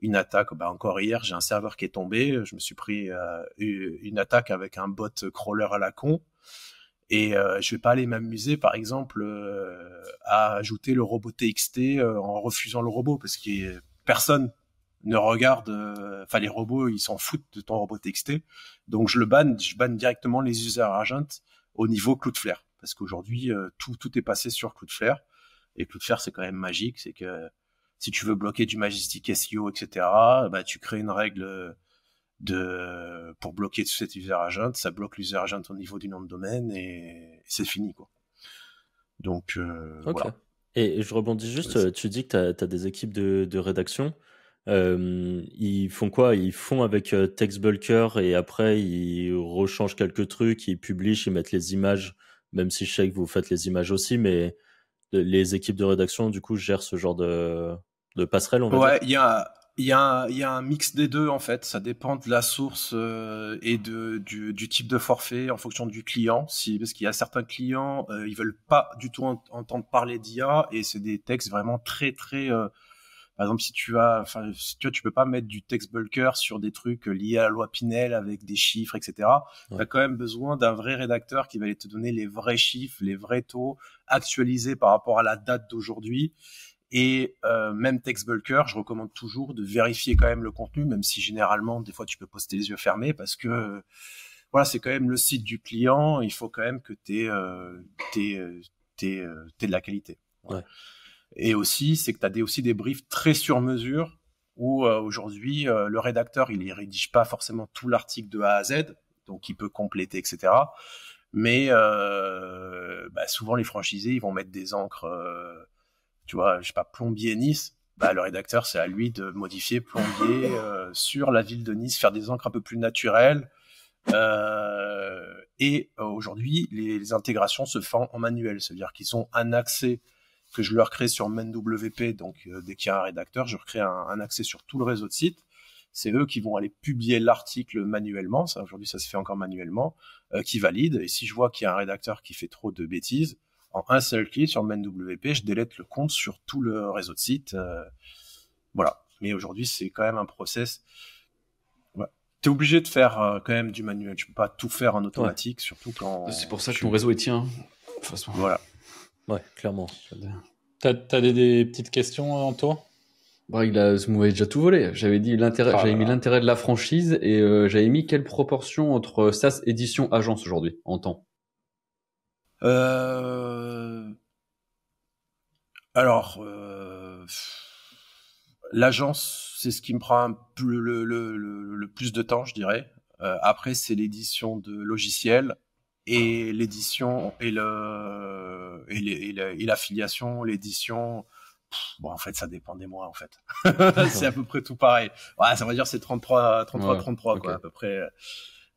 une attaque, bah encore hier, j'ai un serveur qui est tombé, je me suis pris une attaque avec un bot crawler à la con, et je euh, je vais pas aller m'amuser, par exemple, euh, à ajouter le robot TXT euh, en refusant le robot, parce que personne ne regarde. Enfin, les robots, ils s'en foutent de ton robot TXT. Donc, je le banne, je banne directement les user agents au niveau Cloudflare, parce qu'aujourd'hui, tout, tout est passé sur Cloudflare. Et Cloudflare, c'est quand même magique, c'est que si tu veux bloquer du Majestic SEO, etc., bah, tu crées une règle de pour bloquer cet user agent, ça bloque l'user agent au niveau du nom de domaine et, c'est fini quoi. Donc euh, voilà. Et je rebondis juste, euh, tu dis que tu as, des équipes de, rédaction. Euh, ils font quoi Ils font avec Textbulker et après ils rechangent quelques trucs, ils publient, ils mettent les images, même si je sais que vous faites les images aussi, mais les équipes de rédaction du coup gèrent ce genre de, de passerelle, on ouais, il y a il y, a, y, a un mix des deux en fait. Ça dépend de la source euh, et de, du, du, type de forfait en fonction du client. Si, parce qu'il y a certains clients, euh, ils veulent pas du tout entendre parler d'IA et c'est des textes vraiment très très. Euh, par exemple, si tu as, enfin, si tu, tu peux pas mettre du texte bulker sur des trucs euh, liés à la loi Pinel avec des chiffres, etc. Tu as quand même besoin d'un vrai rédacteur qui va aller te donner les vrais chiffres, les vrais taux actualisés par rapport à la date d'aujourd'hui et euh, même TextBulker, je recommande toujours de vérifier quand même le contenu, même si généralement des fois tu peux poster les yeux fermés parce que euh, voilà, c'est quand même le site du client, il faut quand même que tu aies, euh, euh, de la qualité. Et aussi, c'est que tu as des, aussi des briefs très sur mesure où aujourd'hui le rédacteur, il ne rédige pas forcément tout l'article de A à Z, donc il peut compléter, etc. Mais bah, souvent les franchisés, ils vont mettre des encres tu vois, je sais pas, plombier Nice, bah, le rédacteur, c'est à lui de modifier plombier euh, sur la ville de Nice, faire des encres un peu plus naturelles. Euh, et euh, aujourd'hui, les, intégrations se font en manuel, c'est-à-dire qu'ils ont un accès que je leur crée sur MENWP. donc dès qu'il y a un rédacteur, je crée un, accès sur tout le réseau de sites. C'est eux qui vont aller publier l'article manuellement, aujourd'hui ça se fait encore manuellement, qui valide. Et si je vois qu'il y a un rédacteur qui fait trop de bêtises, en un seul clic sur MWP, je délète le compte sur tout le réseau de sites. Euh, voilà. Mais aujourd'hui, c'est quand même un process. Tu es obligé de faire euh, quand même du manuel. Tu peux pas tout faire en automatique, surtout quand. C'est pour ça que ton réseau est tien. De Voilà. Ouais, clairement. T'as as des, petites questions, en euh, bah, il a, déjà tout volé. J'avais dit l'intérêt, ah mis l'intérêt de la franchise et j'avais mis quelle proportion entre SaaS édition agence aujourd'hui en temps. Euh... Alors, euh... l'agence, c'est ce qui me prend le, plus de temps, je dirais. Euh, après, c'est l'édition de logiciels et l'édition et le et l'affiliation, l'édition. Bon, en fait, ça dépend des mois, en fait. c'est à peu près tout pareil. Ouais, ça veut dire c'est 33, 33, 33, quoi, à peu près.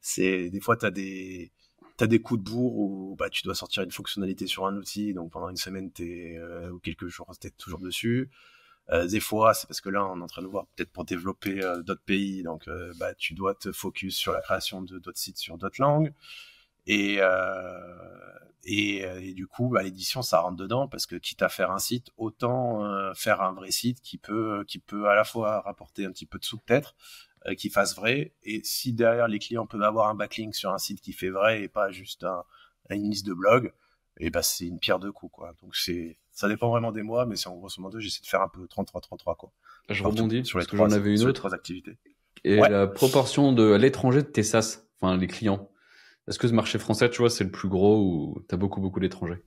C'est des fois, t'as des tu as des coups de bourre où bah, tu dois sortir une fonctionnalité sur un outil, donc pendant une semaine euh, ou quelques jours, tu es toujours dessus. Euh, des fois, c'est parce que là, on est en train de voir peut-être pour développer euh, d'autres pays, donc bah, tu dois te focus sur la création de d'autres sites sur d'autres langues. Et, et, du coup, bah, l'édition, ça rentre dedans parce que quitte à faire un site, autant faire un vrai site qui peut, qui peut à la fois rapporter un petit peu de sous peut-être, euh, qui fasse vrai. Et si derrière les clients peuvent avoir un backlink sur un site qui fait vrai et pas juste une liste de blogs, et eh bah, ben, c'est une pierre de coups quoi. Donc c'est ça dépend vraiment des mois, mais c'est en grosso modo j'essaie de faire un peu 33-33 quoi. Je rebondis sur avais une autre. activité Et la proportion de l'étranger de tes enfin les clients. Est-ce que ce marché français, tu vois, c'est le plus gros ou t'as beaucoup beaucoup d'étrangers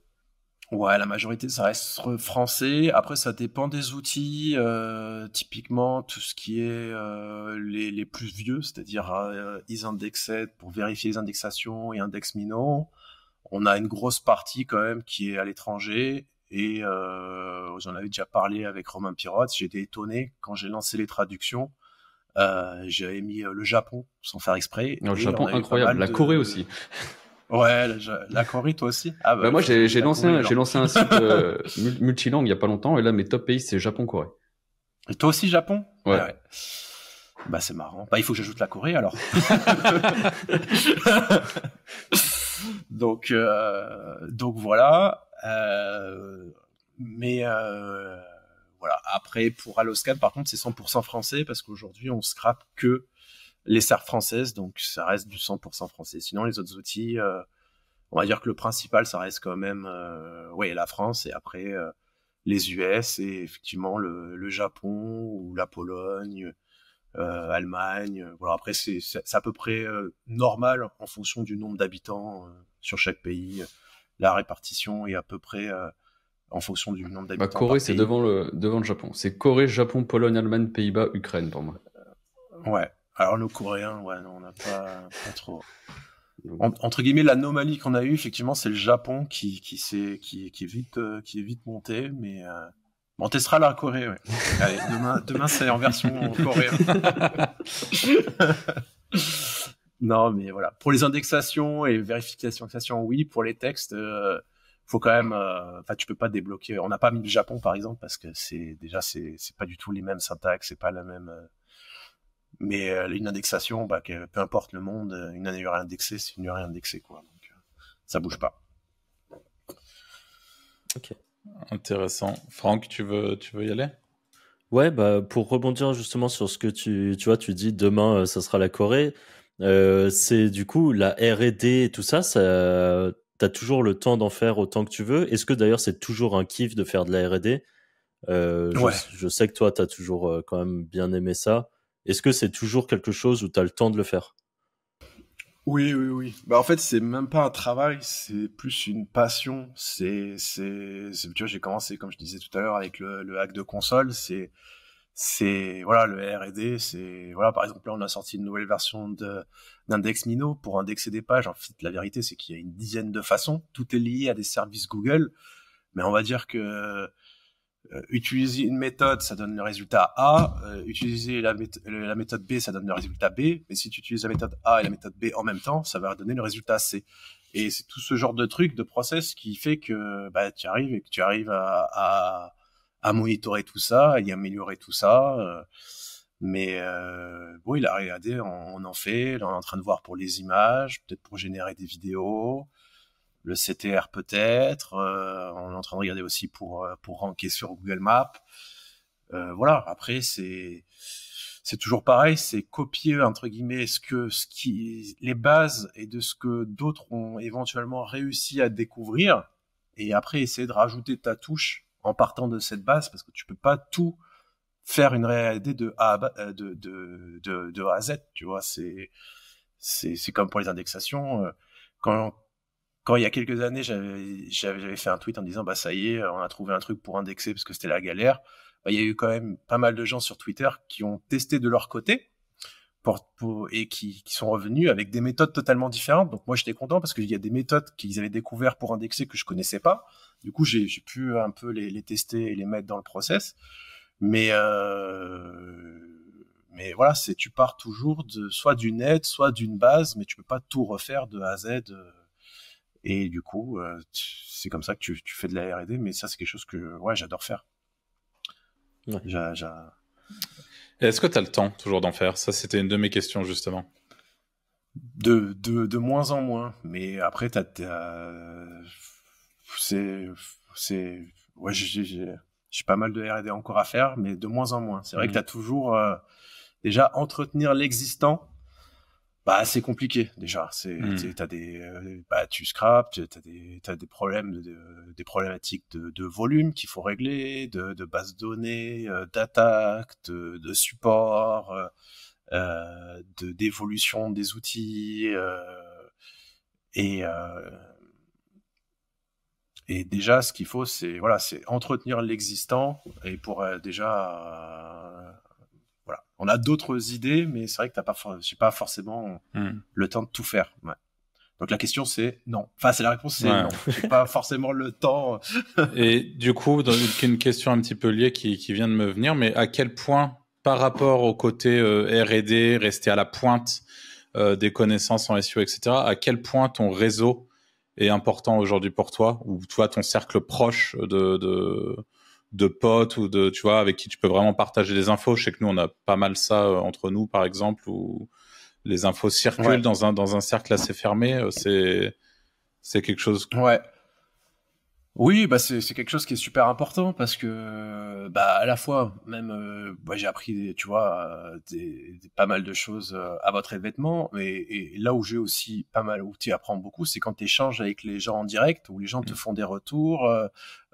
Ouais, la majorité, ça reste français. Après, ça dépend des outils. Euh, typiquement, tout ce qui est euh, les, les, plus vieux, c'est-à-dire euh, isindexed pour vérifier les indexations et index On a une grosse partie quand même qui est à l'étranger. Et j'en euh, avais déjà parlé avec Romain Pirot. J'étais étonné quand j'ai lancé les traductions. Euh, j'avais mis euh, le Japon sans faire exprès. Non, oh, le Japon, incroyable. La Corée aussi. Ouais, la, Corée, toi aussi. Ah, bah, bah, moi, j'ai lancé, un, lancé un site euh, multilangue il y a pas longtemps, et là, mes top pays, c'est Japon-Corée. Et toi aussi, Japon ah ouais. Bah, c'est marrant. Bah, il faut que j'ajoute la Corée, alors. donc, euh, donc voilà. Euh, mais euh, voilà. Après, pour Alloscan, par contre, c'est 100% français, parce qu'aujourd'hui, on scrape que les serres françaises, donc ça reste du 100% français. Sinon, les autres outils, euh, on va dire que le principal, ça reste quand même euh, ouais, la France et après euh, les US et effectivement le, Japon ou la Pologne, Allemagne. Voilà, après, c'est à peu près normal en fonction du nombre d'habitants sur chaque pays. La répartition est à peu près en fonction du nombre d'habitants. Bah, Corée, c'est devant le, devant le Japon. C'est Corée, Japon, Pologne, Allemagne, Pays-Bas, Ukraine pour moi. Ouais, alors nos Coréens, ouais, non, on n'a pas, trop. entre guillemets, l'anomalie qu'on a eue, effectivement, c'est le Japon qui, qui, est, euh, qui, vite, qui monté, mais euh... on testera la Corée. Ouais. Allez, demain, demain c'est en version coréenne. non, mais voilà. Pour les indexations et vérifications, oui. Pour les textes, il euh, faut quand même. Euh, enfin, tu peux pas débloquer. On n'a pas mis le Japon, par exemple, parce que c'est déjà c'est pas du tout les mêmes syntaxes, c'est pas la même mais euh, une indexation, bah, peu importe le monde, euh, une année rien indexée, c'est une rien indexée. Quoi. Donc, euh, ça bouge pas. Ok. Intéressant. Franck, tu veux, tu veux y aller Ouais, bah, pour rebondir justement sur ce que tu, tu vois, tu dis demain, ça sera la Corée. c'est du coup la RD et tout ça, Tu as toujours le temps d'en faire autant que tu veux. Est-ce que d'ailleurs c'est toujours un kiff de faire de la RD je, sais que toi, tu as toujours quand même bien aimé ça. Est-ce que c'est toujours quelque chose où tu as le temps de le faire oui, oui, oui. Bah, en fait, c'est même pas un travail, c'est plus une passion. C'est, c'est, tu j'ai commencé, comme je disais tout à l'heure, avec le, hack de console. C'est, c'est, voilà, le R&D, c'est, voilà, par exemple, là, on a sorti une nouvelle version de, d'index Mino pour indexer des pages. En fait, la vérité, c'est qu'il y a une dizaine de façons. Tout est lié à des services Google. Mais on va dire que, euh, utiliser une méthode, ça donne le résultat A. Euh, utiliser la, méthode B, ça donne le résultat B. Mais si tu utilises la méthode A et la méthode B en même temps, ça va donner le résultat C. Et c'est tout ce genre de truc, de process qui fait que bah, tu arrives et que tu arrives à, à, à monitorer tout ça, à y améliorer tout ça. Euh, mais bon, il a regardé, on, en fait. on est en train de voir pour les images, peut-être pour générer des vidéos le CTR peut-être. Euh, on est en train de regarder aussi pour euh, pour ranker sur Google Maps. Euh, voilà. Après, c'est c'est toujours pareil, c'est copier entre guillemets ce que ce qui les bases et de ce que d'autres ont éventuellement réussi à découvrir et après essayer de rajouter ta touche en partant de cette base parce que tu peux pas tout faire une réalité de A à, euh, de, de, de, de, A à Z, tu vois, c'est c'est comme pour les indexations quand quand il y a quelques années, j'avais fait un tweet en disant bah ça y est, on a trouvé un truc pour indexer parce que c'était la galère. Bah, il y a eu quand même pas mal de gens sur Twitter qui ont testé de leur côté pour, et qui, qui, sont revenus avec des méthodes totalement différentes. Donc moi j'étais content parce qu'il y a des méthodes qu'ils avaient découvertes pour indexer que je connaissais pas. Du coup j'ai pu un peu les, les, tester et les mettre dans le process. Mais euh mais voilà, c'est tu pars toujours de soit d'une aide, soit d'une base, mais tu peux pas tout refaire de A à Z euh, et du coup, euh, c'est comme ça que tu, fais de la RD, mais ça, c'est quelque chose que ouais, j'adore faire. Est-ce que tu as le temps toujours d'en faire Ça, c'était une de mes questions, justement. De, de, de moins en moins, mais après, tu C'est. c'est ouais, j'ai, pas mal de RD encore à faire, mais de moins en moins. C'est vrai que mmh. tu as toujours. Euh, déjà, entretenir l'existant bah c'est compliqué déjà c'est mmh. des euh, bah tu scrapes t'as des as des problèmes de, des problématiques de, volume qu'il faut régler de, de base données euh, d'attaque de, support euh, de d'évolution des outils et et déjà ce qu'il faut c'est voilà c'est entretenir l'existant et pour déjà on a d'autres idées, mais c'est vrai que t'as pas, pas forcément hmm. le temps de tout faire. Donc la question c'est non. Enfin c'est la réponse c'est non. non. J'ai pas forcément le temps. Et du coup, une question un petit peu liée qui, vient de me venir, mais à quel point par rapport au côté euh, R&D, rester à la pointe euh, des connaissances en SEO, etc. À quel point ton réseau est important aujourd'hui pour toi ou toi ton cercle proche de de potes ou de tu vois avec qui tu peux vraiment partager des infos. Je sais que nous on a pas mal ça euh, entre nous par exemple où les infos circulent dans un dans un cercle assez fermé. Euh, c'est c'est quelque chose. Ouais. Oui, bah c'est quelque chose qui est super important parce que bah à la fois même euh, j'ai appris tu vois pas mal de choses à votre événement mais là où j'ai aussi pas mal où tu apprends beaucoup c'est quand tu échanges avec les gens en direct où les gens te mmh. font des retours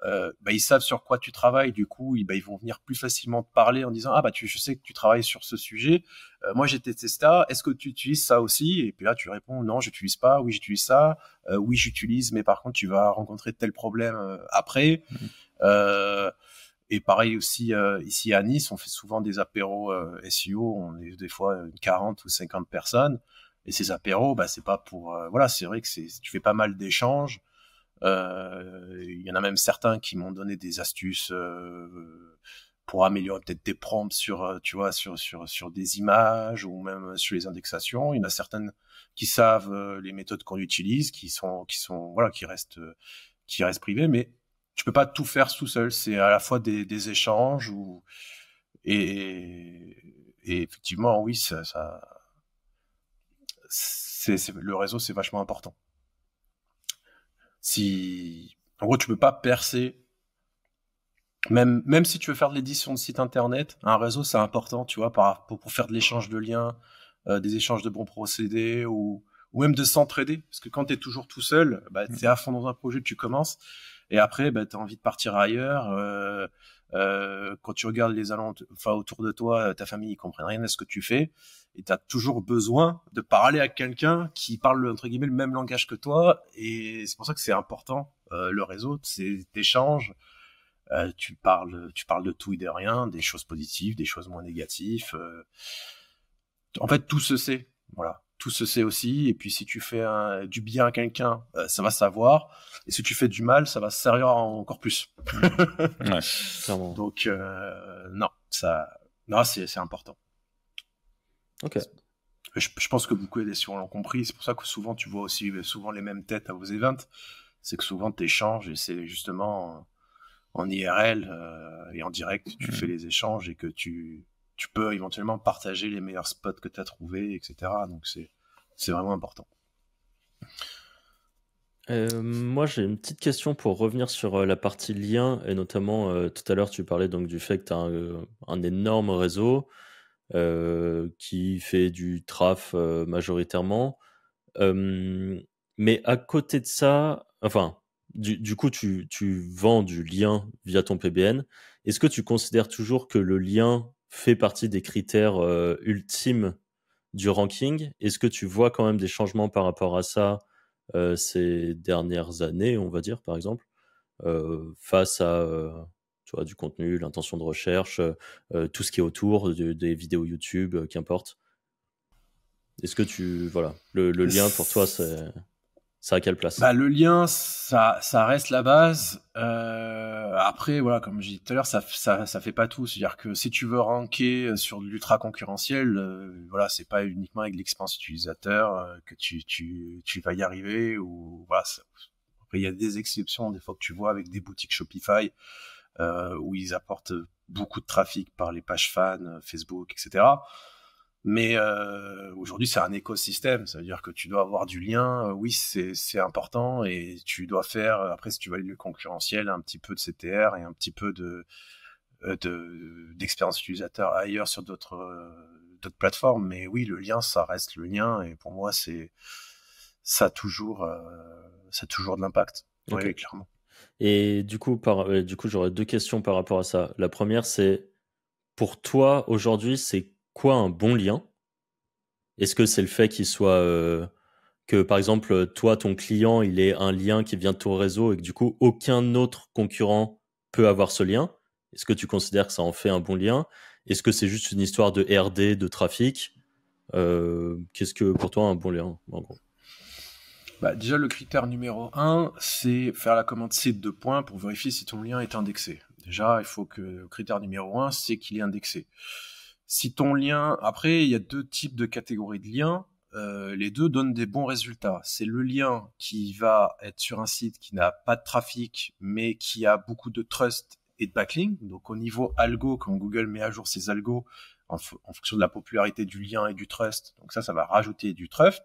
euh, bah, ils savent sur quoi tu travailles, du coup, ils, bah, vont venir plus facilement te parler en disant ah bah je sais que tu travailles sur ce sujet, euh, moi j'ai testé ça, est-ce que tu utilises ça aussi Et puis là tu réponds non, je j'utilise pas, oui j'utilise ça, euh, oui j'utilise, mais par contre tu vas rencontrer tel problème après. Mmh. et pareil aussi ici à Nice, on fait souvent des apéros SEO, on est des fois 40 ou 50 personnes. Et ces apéros, bah, c'est pas pour voilà, c'est vrai que tu fais pas mal d'échanges, euh, il y en a même certains qui m'ont donné des astuces euh, pour améliorer peut-être des prompts sur, euh, tu vois, sur, sur, sur des images ou même sur les indexations. Il y en a certaines qui savent les méthodes qu'on utilise, qui sont, qui sont, voilà, qui restent, qui restent privées, mais tu peux pas tout faire tout seul. C'est à la fois des, des échanges ou, et, et, effectivement, oui, ça, ça c'est, le réseau, c'est vachement important si, en gros, tu peux pas percer. Même, même si tu veux faire de l'édition de site internet, un réseau c'est important, tu vois, par, pour, pour, faire de l'échange de liens, euh, des échanges de bons procédés ou, ou même de s'entraider. Parce que quand tu es toujours tout seul, bah, mm. tu es à fond dans un projet, tu commences, et après, bah, tu as envie de partir ailleurs. Euh, euh, quand tu regardes les alentours, enfin autour de toi, euh, ta famille, ils comprennent rien à ce que tu fais. Et tu as toujours besoin de parler à quelqu'un qui parle, entre guillemets, le même langage que toi. Et c'est pour ça que c'est important, euh, le réseau, ces échanges. tu, parles, tu parles de tout et de rien, des choses positives, des choses moins négatives. en fait, tout se sait. Voilà tout se sait aussi. Et puis si tu fais du bien à quelqu'un, euh, ça va savoir. Et si tu fais du mal, ça va se servir encore plus. Donc euh, non, ça, non, c'est important. Ok. Je, pense que beaucoup des gens l'ont compris. C'est pour ça que souvent tu vois aussi souvent les mêmes têtes à vos events. C'est que souvent tu échanges et c'est justement en IRL euh, et en direct tu hmm. fais les échanges et que tu tu peux éventuellement partager les meilleurs spots que tu as trouvés, etc. Donc c'est vraiment important. Euh, moi, j'ai une petite question pour revenir sur euh, la partie lien, et notamment euh, tout à l'heure, tu parlais donc du fait que tu as un, énorme réseau qui fait du traf majoritairement. mais à côté de ça, enfin, du, coup, tu, tu, vends du lien via ton PBN. Est-ce que tu considères toujours que le lien fait partie des critères euh, ultimes du ranking. Est-ce que tu vois quand même des changements par rapport à ça euh, ces dernières années, on va dire, par exemple, euh, face à tu vois, du contenu, l'intention de recherche, tout ce qui est autour des vidéos YouTube, qu'importe Est-ce que tu. Voilà, le lien pour toi, c'est ça à quelle place bah, Le lien, ça, ça reste la base. Euh, après, voilà, comme je disais tout à l'heure, ça, ça, ça fait pas tout. C'est-à-dire que si tu veux ranker sur de l'ultra concurrentiel, euh, voilà, c'est pas uniquement avec l'expérience utilisateur euh, que tu, tu, tu vas y arriver. Ou voilà, après, il y a des exceptions des fois que tu vois avec des boutiques Shopify où ils apportent beaucoup de trafic par les pages fans, Facebook, etc. Mais euh, aujourd'hui, c'est un écosystème. Ça veut dire que tu dois avoir du lien. Euh, oui, c'est important. Et tu dois faire, euh, après, si tu aller le concurrentiel, un petit peu de CTR et un petit peu de d'expérience utilisateur ailleurs sur d'autres plateformes. Mais oui, le lien, ça reste le lien. Et pour moi, c'est ça a toujours, ça toujours de l'impact. Oui, clairement. Et du coup, par, du coup, j'aurais deux questions par rapport à ça. La première, c'est pour toi aujourd'hui, c'est quoi un bon lien Est-ce que c'est le fait qu'il soit euh, que par exemple toi ton client il ait un lien qui vient de ton réseau et que du coup aucun autre concurrent peut avoir ce lien Est-ce que tu considères que ça en fait un bon lien Est-ce que c'est juste une histoire de RD de trafic euh, Qu'est-ce que pour toi un bon lien bah, déjà, le critère numéro un c'est faire la commande site de points pour vérifier si ton lien est indexé. Déjà, il faut que le critère numéro 1, c'est qu'il est indexé. Si ton lien, après, il y a deux types de catégories de liens. Euh, les deux donnent des bons résultats. C'est le lien qui va être sur un site qui n'a pas de trafic, mais qui a beaucoup de trust et de backlink. Donc au niveau algo, quand Google met à jour ses algos en, fonction de la popularité du lien et du trust, donc ça, ça va rajouter du trust.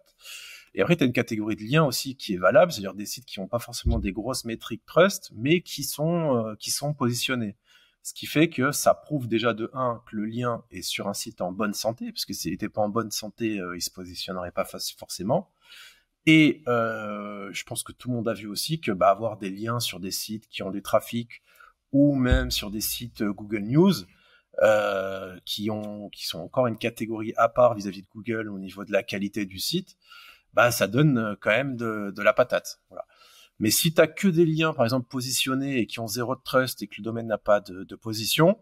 Et après, tu as une catégorie de liens aussi qui est valable, c'est-à-dire des sites qui n'ont pas forcément des grosses métriques trust, mais qui sont, euh, qui sont positionnés. Ce qui fait que ça prouve déjà de 1 que le lien est sur un site en bonne santé, parce que s'il n'était pas en bonne santé, il euh, il se positionnerait pas forcément. Et euh, je pense que tout le monde a vu aussi que bah, avoir des liens sur des sites qui ont du trafic ou même sur des sites euh, Google News qui, ont, qui sont encore une catégorie à part vis-à-vis de Google au niveau de la qualité du site, bah, ça donne quand même de, de la patate. Voilà. Mais si tu que des liens, par exemple, positionnés et qui ont zéro de trust et que le domaine n'a pas de, position,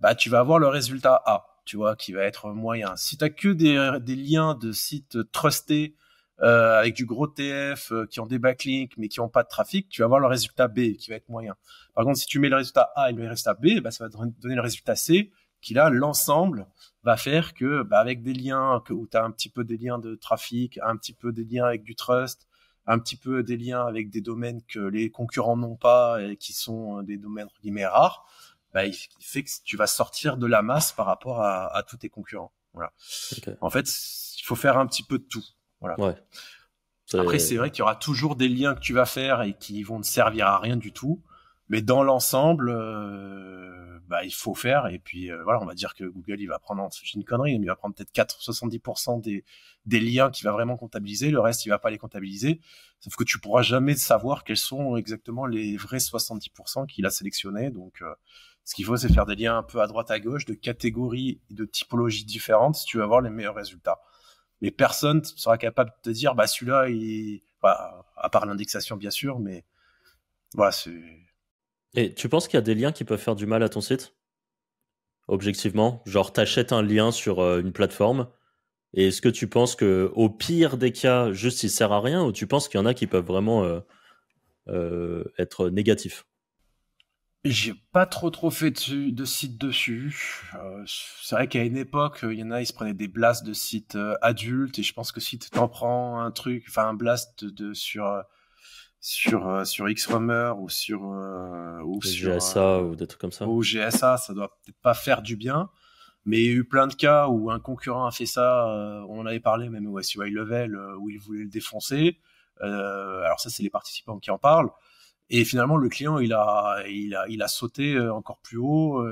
bah, tu vas avoir le résultat A, tu vois, qui va être moyen. Si tu as que des, liens de sites trustés euh, avec du gros TF, euh, qui ont des backlinks, mais qui ont pas de trafic, tu vas avoir le résultat B, qui va être moyen. Par contre, si tu mets le résultat A et le résultat B, bah, ça va donner le résultat C, qui là, l'ensemble va faire que, bah, avec des liens, que, où tu as un petit peu des liens de trafic, un petit peu des liens avec du trust, un petit peu des liens avec des domaines que les concurrents n'ont pas et qui sont euh, des domaines rares, bah, il fait que tu vas sortir de la masse par rapport à, tous tes concurrents. Voilà. En fait, il faut faire un petit peu de tout. Voilà. Après, c'est vrai qu'il y aura toujours des liens que tu vas faire et qui vont ne servir à rien du tout. Mais dans l'ensemble, euh, bah, il faut faire. Et puis euh, voilà, on va dire que Google, il va prendre, c'est une connerie, il va prendre peut-être 4, 70% des, des liens qu'il va vraiment comptabiliser. Le reste, il va pas les comptabiliser. Sauf que tu pourras jamais savoir quels sont exactement les vrais 70% qu'il a sélectionnés. Donc, euh, ce qu'il faut, c'est faire des liens un peu à droite, à gauche, de catégories et de typologies différentes si tu veux avoir les meilleurs résultats. Mais personne ne sera capable de te dire, bah, celui-là, bah, à part l'indexation, bien sûr, mais voilà, c'est et tu penses qu'il y a des liens qui peuvent faire du mal à ton site Objectivement, genre t'achètes un lien sur euh, une plateforme et est-ce que tu penses que au pire des cas, juste il sert à rien ou tu penses qu'il y en a qui peuvent vraiment euh, euh, être négatifs j'ai pas trop trop fait de, de sites dessus. c'est vrai qu'à une époque, il y en a, ils se prenaient des blasts de sites adultes et je pense que si tu t'en prends un truc, enfin un blast de sur sur, euh, sur X-Rummer ou sur. Euh, ou sur GSA euh, ou des trucs comme ça. Ou GSA, ça doit peut-être pas faire du bien. Mais il y a eu plein de cas où un concurrent a fait ça. on en avait parlé même au SUI Level où il voulait le défoncer. alors, ça, c'est les participants qui en parlent. Et finalement, le client, il a, il a, il a sauté encore plus haut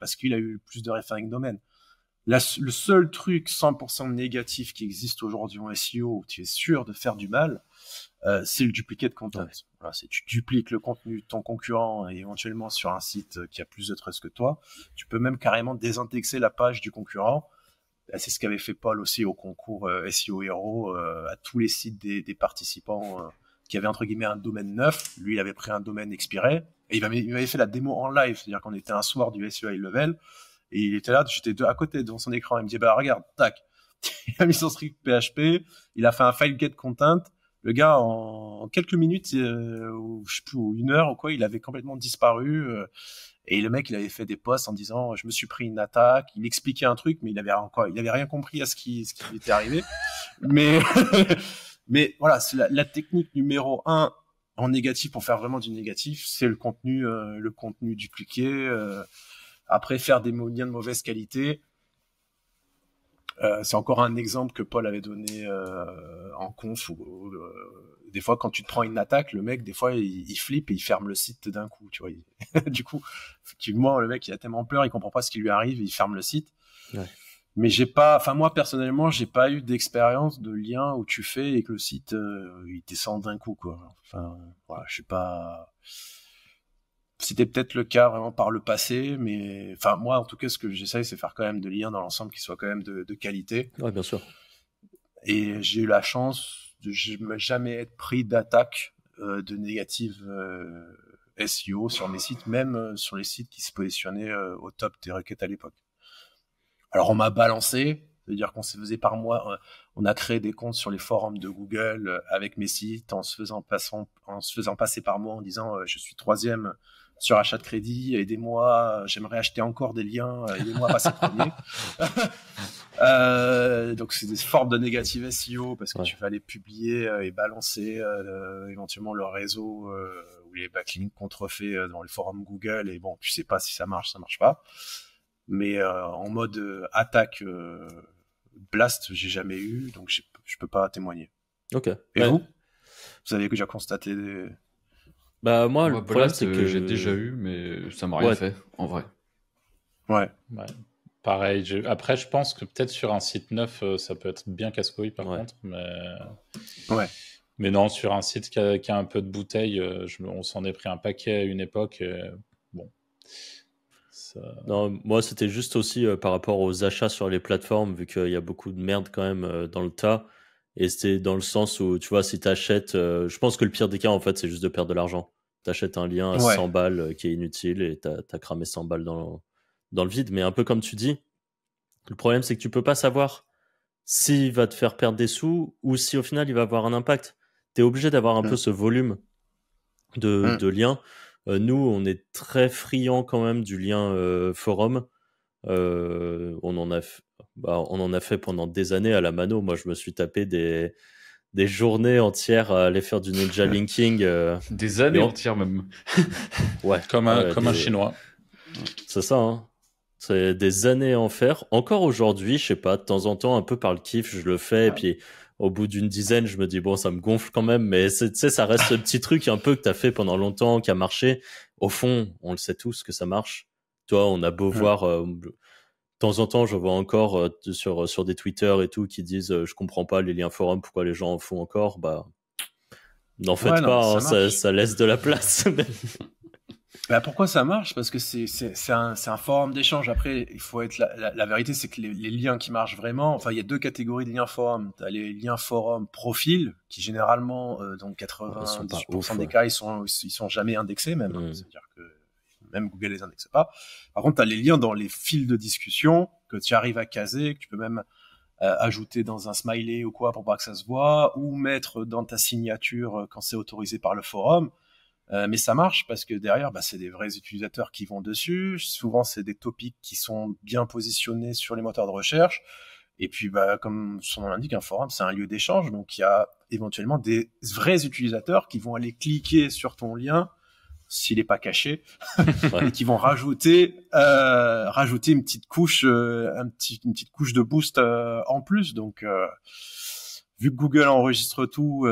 parce qu'il a eu plus de le domaine. le seul truc 100% négatif qui existe aujourd'hui en SEO où tu es sûr de faire du mal, euh, c'est le dupliquer de contenu. Voilà, c'est tu dupliques le contenu de ton concurrent et éventuellement sur un site qui a plus de trust que toi. Tu peux même carrément désindexer la page du concurrent. Bah, c'est ce qu'avait fait Paul aussi au concours euh, SEO Hero euh, à tous les sites des, des participants qui avaient entre guillemets un domaine neuf. Lui, il avait pris un domaine expiré et il m'avait fait la démo en live. C'est-à-dire qu'on était un soir du SEO High Level et il était là, j'étais à côté devant son écran. Il me dit Bah, regarde, tac. Il a mis son script PHP, il a fait un file get content le gars, en, quelques minutes, euh, ou, je sais plus, une heure ou quoi, il avait complètement disparu. Euh, et le mec, il avait fait des posts en disant, je me suis pris une attaque. Il expliquait un truc, mais il avait encore, il avait rien compris à ce qui, ce qui lui était arrivé. mais, mais voilà, c'est la, technique numéro un en négatif pour faire vraiment du négatif, c'est le contenu, euh, le contenu dupliqué. après, faire des moyens de mauvaise qualité euh, c'est encore un exemple que Paul avait donné euh, en conf. Euh, des fois, quand tu te prends une attaque, le mec, des fois, il, flippe et il ferme le site d'un coup. Tu vois, du coup, effectivement, le mec, il a tellement peur, il comprend pas ce qui lui arrive, il ferme le site. Mais j'ai pas, enfin moi personnellement, j'ai pas eu d'expérience de lien où tu fais et que le site il descend d'un coup quoi. Enfin, voilà, je suis pas. C'était peut-être le cas vraiment par le passé, mais enfin moi en tout cas ce que j'essaye c'est faire quand même de liens dans l'ensemble qui soient quand même de, qualité. Oui bien sûr. Et j'ai eu la chance de jamais être pris d'attaque euh, de négative euh, SEO sur mes sites, même euh, sur les sites qui se positionnaient au top des requêtes à l'époque. Alors on m'a balancé, c'est-à-dire qu'on se faisait par mois, on a créé des comptes sur les forums de Google avec mes sites en se faisant, en se faisant passer par moi en disant je suis troisième sur achat de crédit, aidez-moi, j'aimerais acheter encore des liens, euh, aidez-moi à passer premier. Euh, donc c'est des formes de négative SEO parce que tu vas aller publier euh, et balancer éventuellement leur réseau ou les backlinks contrefaits dans le forum Google et bon tu sais pas si ça marche ça marche pas mais en mode attaque blast j'ai jamais eu donc je peux pas témoigner ok et vous vous avez déjà constaté des... Bah, moi, le c'est euh, que. J'ai déjà eu, mais euh, ça m'a rien fait, en vrai. Ouais. Pareil. Après, je pense que peut-être sur un site neuf, euh, ça peut être bien casse-couille, par contre. Mais... non, sur un site qui a, un peu de bouteille, on s'en est pris un paquet à une époque. Bon. moi, c'était juste aussi par rapport aux achats sur les plateformes, vu qu'il y a beaucoup de merde quand même dans le tas. Et c'était dans le sens où, tu vois, si tu achètes... Euh, je pense que le pire des cas, en fait, c'est juste de perdre de l'argent. T'achètes un lien à 100 balles euh, qui est inutile et t'as as cramé 100 balles dans, dans le vide. Mais un peu comme tu dis, le problème, c'est que tu peux pas savoir s'il va te faire perdre des sous ou si au final il va avoir un impact. T'es obligé d'avoir un peu mm. ce volume de, mm. de liens. Euh, nous, on est très friands quand même du lien forum. on en a, bah, on en a fait pendant des années à la mano. Moi, je me suis tapé des, des journées entières à aller faire du ninja linking. Euh, des années entières même. ouais. Comme un, comme un chinois. C'est ça. Hein. C'est des années à en faire. Encore aujourd'hui, je sais pas, de temps en temps, un peu par le kiff, je le fais. Et puis, au bout d'une dizaine, je me dis, bon, ça me gonfle quand même. Mais tu sais, ça reste ce petit truc un peu que tu as fait pendant longtemps, qui a marché. Au fond, on le sait tous que ça marche. Toi, on a beau voir, euh, de temps en temps, je vois encore euh, euh, sur, des Twitter et tout qui disent euh, je comprends pas les liens forums, pourquoi les gens en font encore. Bah, n'en faites pas, hein, ça, laisse de la place. bah pourquoi ça marche Parce que c'est, un, forum d'échange. Après, il faut être la, vérité, c'est que les, liens qui marchent vraiment, enfin, il y a deux catégories de liens forums. les liens forums profil, qui généralement, donc dans 80% des cas, ils sont, ils sont jamais indexés même. C'est-à-dire hein. mmh. que même Google les indexe pas. Par contre, tu as les liens dans les fils de discussion que tu arrives à caser, que tu peux même euh, ajouter dans un smiley ou quoi pour pas que ça se voit, ou mettre dans ta signature euh, quand c'est autorisé par le forum. Euh, mais ça marche parce que derrière, bah, c'est des vrais utilisateurs qui vont dessus. Souvent, c'est des topics qui sont bien positionnés sur les moteurs de recherche. Et puis, bah, comme son nom l'indique, un forum, c'est un lieu d'échange. Donc, il y a éventuellement des vrais utilisateurs qui vont aller cliquer sur ton lien s'il n'est pas caché, et qui vont rajouter euh, rajouter une petite couche, euh, un petit, une petite couche de boost euh, en plus. Donc, vu que Google enregistre tout,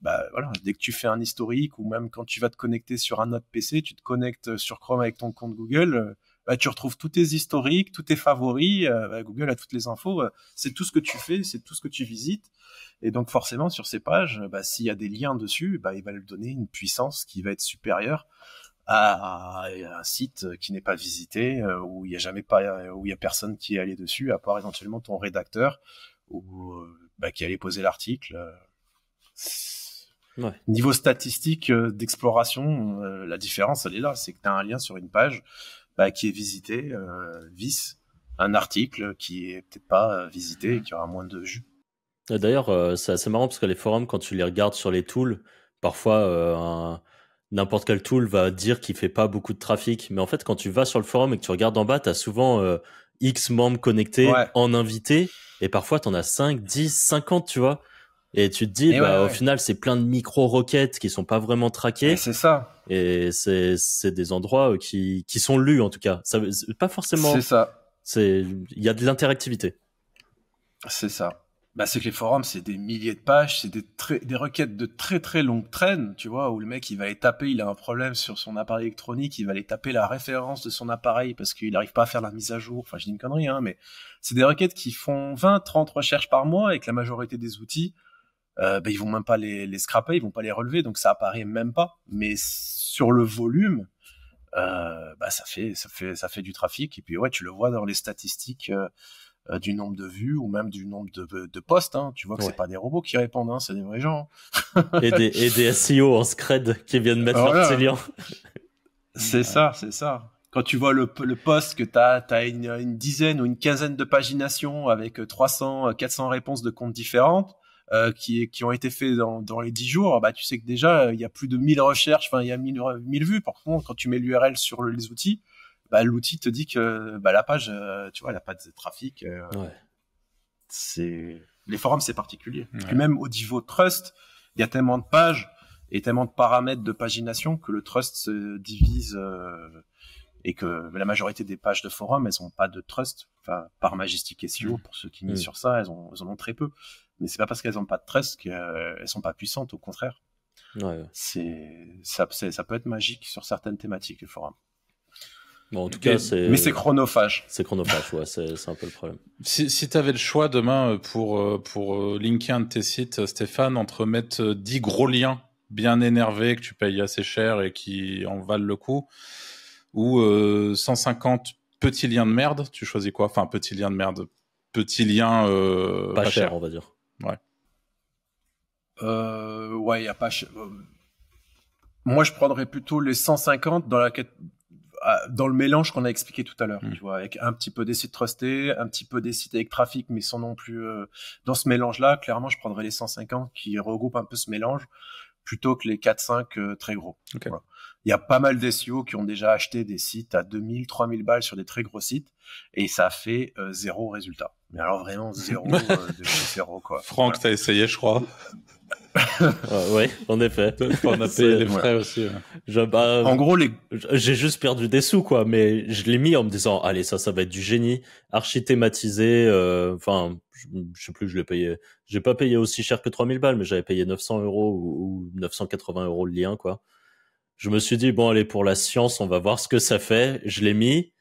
bah voilà, dès que tu fais un historique ou même quand tu vas te connecter sur un autre PC, tu te connectes sur Chrome avec ton compte Google bah, tu retrouves tous tes historiques, tous tes favoris. Euh, bah, Google a toutes les infos. Euh, c'est tout ce que tu fais, c'est tout ce que tu visites. Et donc forcément, sur ces pages, bah, s'il y a des liens dessus, bah, il va lui donner une puissance qui va être supérieure à, un site qui n'est pas visité, euh, où il n'y a jamais pas, où il personne qui est allé dessus, à part éventuellement ton rédacteur ou bah, qui allait poser l'article. Niveau statistique d'exploration, la différence, elle est là. C'est que tu as un lien sur une page bah, qui est visité euh, vis un article qui est peut-être pas euh, visité et qui aura moins de jus. D'ailleurs, euh, c'est assez marrant parce que les forums, quand tu les regardes sur les tools, parfois n'importe quel tool va dire qu'il fait pas beaucoup de trafic. Mais en fait, quand tu vas sur le forum et que tu regardes en bas, tu as souvent X membres connectés en invité. Et parfois, tu en as 5, 10, 50, tu vois. Et tu te dis, bah, au final, c'est plein de micro-roquettes qui sont pas vraiment traquées. C'est ça. Et c'est, des endroits euh, qui, sont lus, en tout cas. pas forcément. C'est ça. C'est, il y a de l'interactivité. C'est ça. Bah, c'est que les forums, c'est des milliers de pages, c'est des, requêtes de très très longue traîne, tu vois, où le mec, il va les taper, il a un problème sur son appareil électronique, il va les taper la référence de son appareil parce qu'il n'arrive pas à faire la mise à jour. Enfin, je dis une connerie, hein, mais c'est des requêtes qui font 20, 30 recherches par mois avec la majorité des outils euh, ben, ils vont même pas les, les scraper, ils vont pas les relever, donc ça apparaît même pas. Mais sur le volume, euh, bah, ça fait ça fait ça fait du trafic. Et puis ouais, tu le vois dans les statistiques euh, euh, du nombre de vues ou même du nombre de, de posts. Hein. Tu vois que c'est pas des robots qui répondent, hein, c'est des vrais gens. Hein. et, des, et des SEO en scred qui viennent mettre leurs c'est ça, c'est ça quand tu vois le, le poste que tu as, une, une, dizaine ou une quinzaine de paginations avec 300, 400 réponses de comptes différentes, euh, qui, qui ont été faits dans, dans les 10 jours, bah, tu sais que déjà, euh, il y a plus de 1000 recherches, enfin, il y a 1000, euh, vues. Par contre, quand tu mets l'URL sur les outils, bah, l'outil te dit que bah, la page, tu vois, la pas de trafic, ouais. c'est les forums, c'est particulier. Et même au niveau trust, il y a tellement de pages et tellement de paramètres de pagination que le trust se divise et que la majorité des pages de forum, elles n'ont pas de trust. Enfin, par Majestic SEO, mmh. pour ceux qui misent mmh. sur ça, elles, elles en ont très peu mais c'est pas parce qu'elles n'ont pas de trust qu'elles euh, sont pas puissantes, au contraire. C'est ça, peut être magique sur certaines thématiques, le forum. Bon, en tout cas, Mais c'est chronophage. C'est chronophage, ouais, c'est un peu le problème. Si, tu avais le choix demain euh, pour, euh, pour linker un de tes sites, Stéphane, entre mettre 10 gros liens bien énervés que tu payes assez cher et qui en valent le coup, ou 150 petits liens de merde, tu choisis quoi Enfin, petits liens de merde, petits liens pas, pas, cher, on va dire. Euh, ouais, y a pas. Euh, moi, je prendrais plutôt les 150 dans la ah, dans le mélange qu'on a expliqué tout à l'heure, hmm. tu vois, avec un petit peu des sites trustés, un petit peu des sites avec trafic, mais sans non plus euh, dans ce mélange-là. Clairement, je prendrais les 150 qui regroupent un peu ce mélange plutôt que les 4-5 très gros il y a pas mal d'SEO qui ont déjà acheté des sites à 2000, 3000 balles sur des très gros sites et ça fait euh, zéro résultat. Mais alors vraiment zéro euh, de zéro quoi. Franck, tu t'as essayé, je crois. Ah, oui, en effet. On les frais aussi. Bah, en gros, j'ai juste perdu des sous, quoi. Mais je l'ai mis en me disant, allez, ça, ça va être du génie, archi euh, Enfin, je, sais plus, je l'ai payé. J'ai pas payé aussi cher que 3000 balles, mais j'avais payé 900 euros ou, ou 980 euros le lien, quoi je me suis dit, bon, allez, pour la science, on va voir ce que ça fait. Je l'ai mis,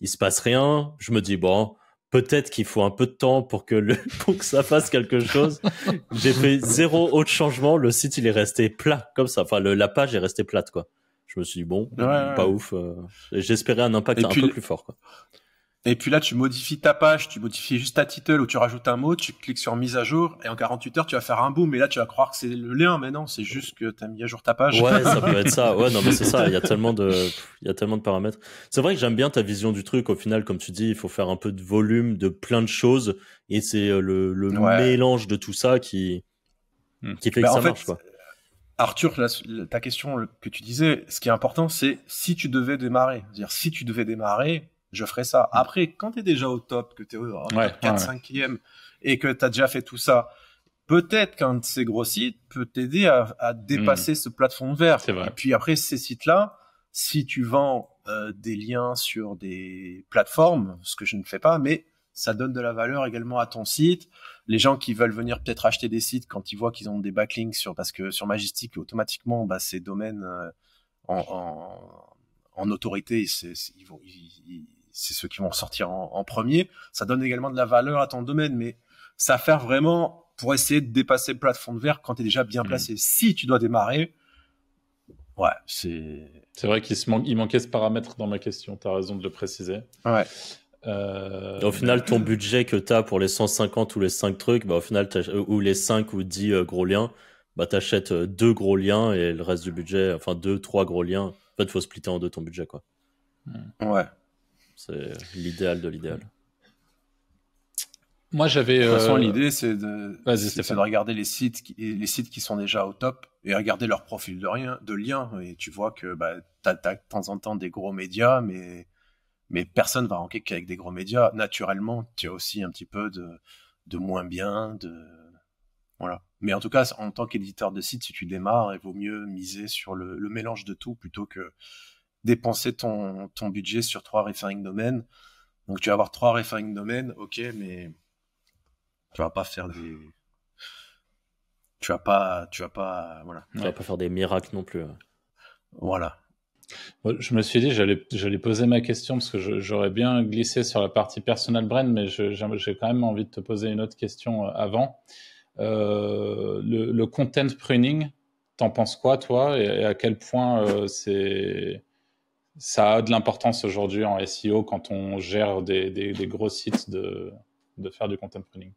il se passe rien. Je me dis, bon, peut-être qu'il faut un peu de temps pour que, le, pour que ça fasse quelque chose. J'ai fait zéro autre changement. Le site, il est resté plat, comme ça. Enfin, le, la page est restée plate, quoi. Je me suis dit, bon, pas ouf. Euh. J'espérais un impact un peu plus fort, quoi. Et puis là, tu modifies ta page, tu modifies juste ta title ou tu rajoutes un mot, tu cliques sur mise à jour et en 48 heures, tu vas faire un boom. Et là, tu vas croire que c'est le lien, mais non, c'est juste que tu as mis à jour ta page. Ouais, ça peut être ça. Ouais, non, mais c'est ça. Il y a tellement de, il y a tellement de paramètres. C'est vrai que j'aime bien ta vision du truc. Au final, comme tu dis, il faut faire un peu de volume de plein de choses et c'est euh, le, mélange de tout ça qui, hmm. qui fait que bah, ça marche, quoi. Arthur, ta question que tu disais, ce qui est important, c'est si tu devais démarrer. C'est-à-dire, si tu devais démarrer, je ferai ça. Après, quand tu es déjà au top, que tu es en 4 5e et que tu as déjà fait tout ça, peut-être qu'un de ces gros sites peut t'aider à, dépasser hmm. ce plateforme verte Et puis après, ces sites-là, si tu vends euh, des liens sur des plateformes, ce que je ne fais pas, mais ça donne de la valeur également à ton site. Les gens qui veulent venir peut-être acheter des sites quand ils voient qu'ils ont des backlinks sur parce que sur Majestic automatiquement bah, ces domaines euh, en, autorité, ils, vont, c'est ceux qui vont sortir en, premier. Ça donne également de la valeur à ton domaine, mais ça faire vraiment pour essayer de dépasser le plafond de verre quand tu es déjà bien mm. placé. Si tu dois démarrer, ouais, c'est. C'est vrai qu'il manquait ce paramètre dans ma question, tu as raison de le préciser. Ouais. Euh, au final, ton budget que tu as pour les 150 ou les 5 trucs, bah, au final, euh, ou les 5 ou 10 euh, gros liens, bah, tu achètes 2 deux gros liens et le reste du budget, enfin deux, trois gros liens. En fait, il faut splitter en deux ton budget. quoi. Ouais. C'est l'idéal de l'idéal. Moi, j'avais. Euh, l'idée, c'est de, de, regarder les sites, qui, les sites qui sont déjà au top et regarder leur profil de, rien, de lien. Et tu vois que bah, tu as, de temps en temps des gros médias, mais, mais personne va ranker qu'avec des gros médias. Naturellement, tu as aussi un petit peu de, de moins bien. de voilà. Mais en tout cas, en tant qu'éditeur de site, si tu démarres, il vaut mieux miser sur le mélange de tout plutôt que dépenser ton, budget sur trois referring domaines. Donc tu vas avoir trois referring domaines, ok, mais tu vas pas faire des tu vas pas tu vas pas vas pas faire des miracles non plus voilà je me suis dit j'allais poser ma question parce que j'aurais bien glissé sur la partie personnelle brand, mais j'ai quand même envie de te poser une autre question euh, avant euh, le, content pruning t'en penses quoi toi et, à quel point euh, c'est ça a de l'importance aujourd'hui en SEO quand on gère des, gros sites de, faire du content pruning.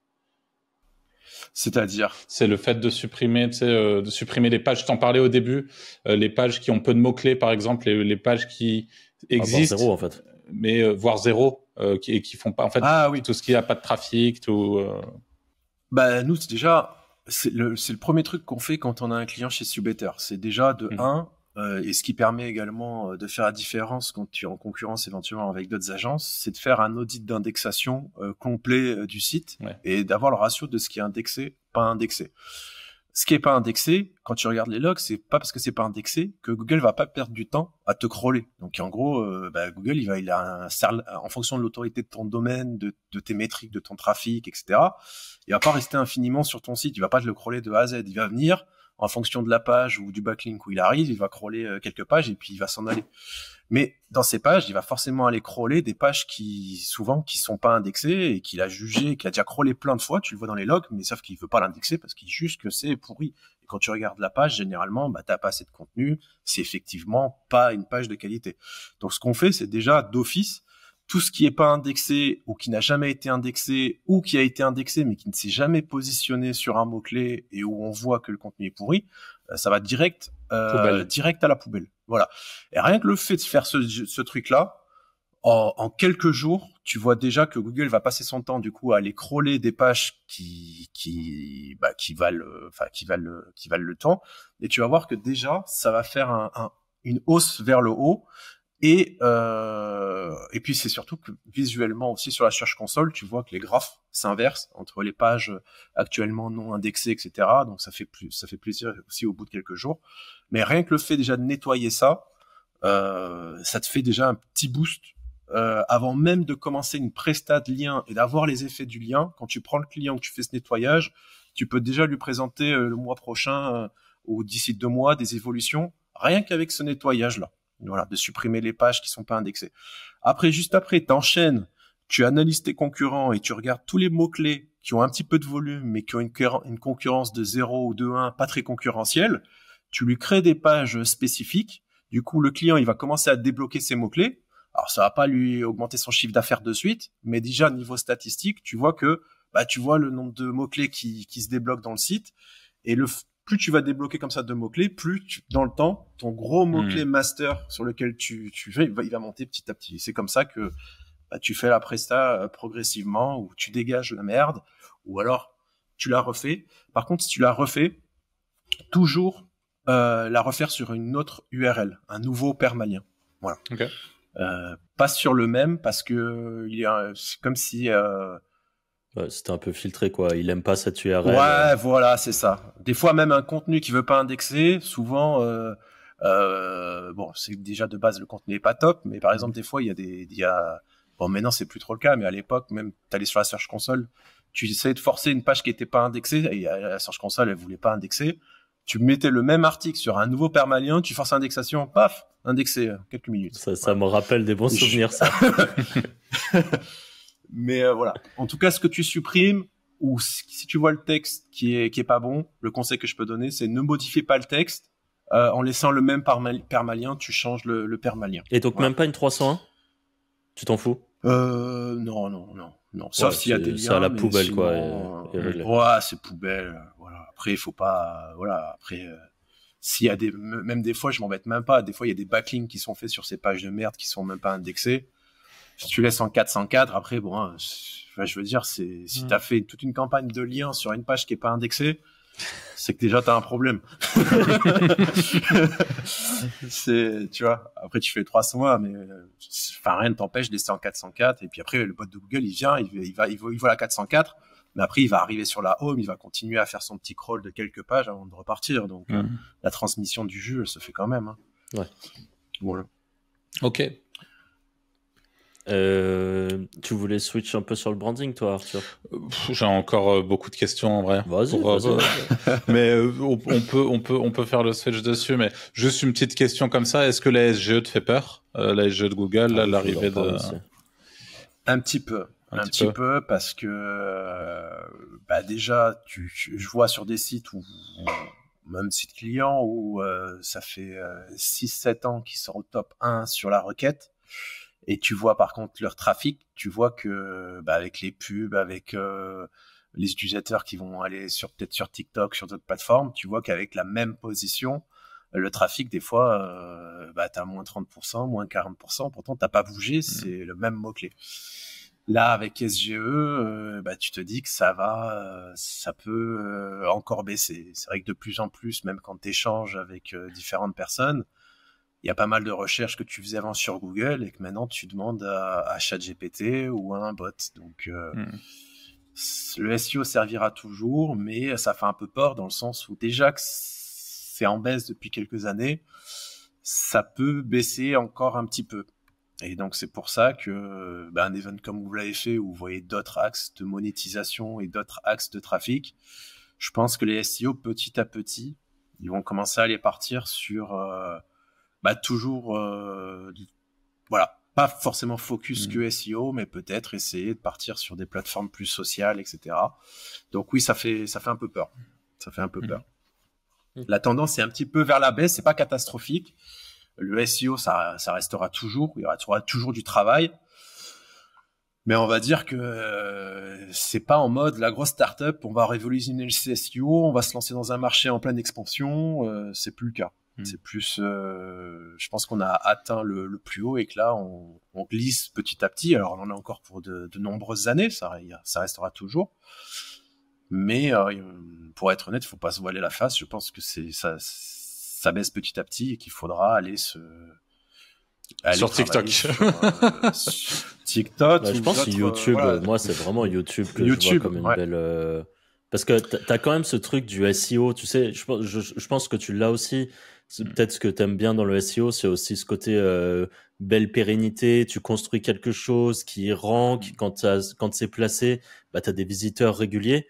C'est-à-dire C'est le fait de supprimer, euh, de supprimer les pages. Je t'en parlais au début, euh, les pages qui ont peu de mots-clés, par exemple, les, pages qui ah, existent. Euh, voire zéro, Mais voire zéro, qui, et qui font pas. En fait, ah, oui. tout ce qui n'a pas de trafic, tout. Bah, nous, c'est déjà. C'est le, premier truc qu'on fait quand on a un client chez Subbetter. C'est déjà de 1, mmh. Euh, et ce qui permet également euh, de faire la différence quand tu es en concurrence éventuellement avec d'autres agences, c'est de faire un audit d'indexation euh, complet du site et d'avoir le ratio de ce qui est indexé, pas indexé ce qui est pas indexé, quand tu regardes les logs, c'est pas parce que c'est pas indexé que Google va pas perdre du temps à te crawler. Donc en gros, bah, Google, il va, il a en fonction de l'autorité de ton domaine, de, de, tes métriques, de ton trafic, etc. Il va pas rester infiniment sur ton site. Il va pas te le crawler de A à Z. Il va venir en fonction de la page ou du backlink où il arrive, il va crawler euh, quelques pages et puis il va s'en aller. Mais dans ces pages, il va forcément aller crawler des pages qui, souvent, qui sont pas indexées et qu'il a jugé, qu'il a déjà crawlé plein de fois, tu le vois dans les logs, mais sauf qu'il veut pas l'indexer parce qu'il juge que c'est pourri. Et quand tu regardes la page, généralement, bah, t'as pas assez de contenu, c'est effectivement pas une page de qualité. Donc, ce qu'on fait, c'est déjà d'office, tout ce qui n'est pas indexé ou qui n'a jamais été indexé ou qui a été indexé mais qui ne s'est jamais positionné sur un mot-clé et où on voit que le contenu est pourri, euh, ça va direct, euh, direct à la poubelle. Voilà. Et rien que le fait de faire ce, truc-là, en, quelques jours, tu vois déjà que Google va passer son temps du coup à aller crawler des pages qui qui bah, qui valent euh, enfin qui valent qui valent le temps et tu vas voir que déjà ça va faire une hausse vers le haut et, euh, et puis c'est surtout que visuellement aussi sur la Search Console, tu vois que les graphes s'inversent entre les pages actuellement non indexées, etc. Donc ça fait, plus, ça fait plaisir aussi au bout de quelques jours. Mais rien que le fait déjà de nettoyer ça, euh, ça te fait déjà un petit boost euh, avant même de commencer une prestat de lien et d'avoir les effets du lien. Quand tu prends le client, que tu fais ce nettoyage, tu peux déjà lui présenter le mois prochain ou d'ici deux mois des évolutions, rien qu'avec ce nettoyage-là. Voilà, de supprimer les pages qui sont pas indexées. Après, juste après, tu t'enchaînes, tu analyses tes concurrents et tu regardes tous les mots-clés qui ont un petit peu de volume, mais qui ont une, concurrence de 0 ou de 1, pas très concurrentielle. Tu lui crées des pages spécifiques. Du coup, le client, il va commencer à débloquer ses mots-clés. Alors, ça va pas lui augmenter son chiffre d'affaires de suite, mais déjà, niveau statistique, tu vois que, bah, tu vois le nombre de mots-clés qui, qui se débloquent dans le site. Et le, plus tu vas débloquer comme ça de mots-clés, plus dans le temps, ton gros hmm. mot-clé master sur lequel tu, tu il va, il va monter petit à petit. C'est comme ça que bah, tu fais la presta euh, progressivement, ou tu dégages la merde, ou alors tu la refais. Par contre, si tu la refais, toujours euh, la refaire sur une autre URL, un nouveau permalien. Voilà. Euh, pas sur le même parce que il y c'est comme si euh, c'était un peu filtré, quoi. Il aime pas cette URL. Ouais, voilà, c'est ça. Des fois, même un contenu qui veut pas indexer, souvent, euh, euh, bon, c'est déjà de base, le contenu n'est pas top, mais par exemple, des fois, il y a des, il y a, bon, maintenant, c'est plus trop le cas, mais à l'époque, même, tu allais sur la Search Console, tu essayais de forcer une page qui était pas indexée, et la Search Console, elle voulait pas indexer. Tu mettais le même article sur un nouveau permalien, tu forces indexation, paf, indexé, euh, quelques minutes. Ça, ça me rappelle des bons souvenirs, ça. Mais euh, voilà. En tout cas, ce que tu supprimes ou si tu vois le texte qui est qui est pas bon, le conseil que je peux donner, c'est ne modifier pas le texte. Euh, en laissant le même permalien, tu changes le, le permalien. Et donc même pas une 301 Tu t'en fous euh, Non, non, non. non. Sauf s'il y a des C'est à la poubelle, quoi. Euh, ouais, c'est poubelle. Voilà. Après, il faut pas. Voilà. Après, s'il y a des. Même des fois, je m'embête même pas. Des fois, il y a des backlinks qui sont faits sur ces pages de merde qui sont même pas indexées si tu laisses en 404, après, bon, hein, je veux dire, c'est, si mm. tu as fait toute une campagne de liens sur une page qui n'est pas indexée, c'est que déjà tu as un problème. c'est, tu vois, après tu fais 300 mais euh, rien ne t'empêche de laisser en 404. Et puis après, le bot de Google, il vient, il, il va, il, voit la 404. Mais après, il va arriver sur la home, il va continuer à faire son petit crawl de quelques pages avant de repartir. Donc, mm. euh, la transmission du jeu, se fait quand même. Hein. Ouais. Voilà. Ok, euh, tu voulais switch un peu sur le branding, toi, Arthur J'ai encore euh, beaucoup de questions en vrai. Vas-y. Euh, Vas mais on, peut, on peut, on peut faire le switch dessus. Mais juste une petite question comme ça est-ce que la SGE te fait peur La SGE de Google, ah, l'arrivée de. Un petit peu. Un, petit, peu. parce que bah, déjà, tu, je vois sur des sites ou même site client où ça fait 6-7 ans qu'ils sont au top 1 sur la requête. Et tu vois par contre leur trafic, tu vois que bah, avec les pubs, avec euh, les utilisateurs qui vont aller sur peut-être sur TikTok, sur d'autres plateformes, tu vois qu'avec la même position, le trafic des fois, euh, bah, tu as moins 30%, moins 40%, pourtant t'as pas bougé, mmh. c'est le même mot-clé. Là, avec SGE, euh, bah, tu te dis que ça va, ça peut encore baisser. C'est vrai que de plus en plus, même quand tu échanges avec différentes personnes, il y a pas mal de recherches que tu faisais avant sur Google et que maintenant tu demandes à, à ChatGPT ou à un bot. Donc euh, hmm. le SEO servira toujours, mais ça fait un peu peur dans le sens où déjà que c'est en baisse depuis quelques années, ça peut baisser encore un petit peu. Et donc c'est pour ça que ben, event comme vous l'avez fait, où vous voyez d'autres axes de monétisation et d'autres axes de trafic, je pense que les SEO petit à petit, ils vont commencer à aller partir sur euh, bah, toujours, euh, voilà, pas forcément focus mm. que SEO, mais peut-être essayer de partir sur des plateformes plus sociales, etc. Donc oui, ça fait, ça fait un peu peur. Ça fait un peu mm. peur. Mm. La tendance est un petit peu vers la baisse, c'est pas catastrophique. Le SEO, ça, restera toujours, il y aura toujours du travail. Mais on va dire que euh, c'est pas en mode la grosse startup, on va révolutionner le SEO, on va se lancer dans un marché en pleine expansion, euh, c'est plus le cas. Mm. C'est plus, euh, je pense qu'on a atteint le, le, plus haut et que là, on, on, glisse petit à petit. Alors, on en a encore pour de, de nombreuses années, ça, ça restera toujours. Mais euh, pour être honnête, il faut pas se voiler la face. Je pense que c'est ça, ça baisse petit à petit et qu'il faudra aller se aller sur TikTok, euh, TikTok. je pense que YouTube. Moi, c'est vraiment YouTube YouTube, je comme une belle. Parce que tu as quand même ce truc du SEO, tu sais, je, je pense que tu l'as aussi, Mm. peut-être ce que tu aimes bien dans le SEO, c'est aussi ce côté euh, belle pérennité, tu construis quelque chose qui rank, mm. quand, quand c'est placé, bah, tu as des visiteurs réguliers.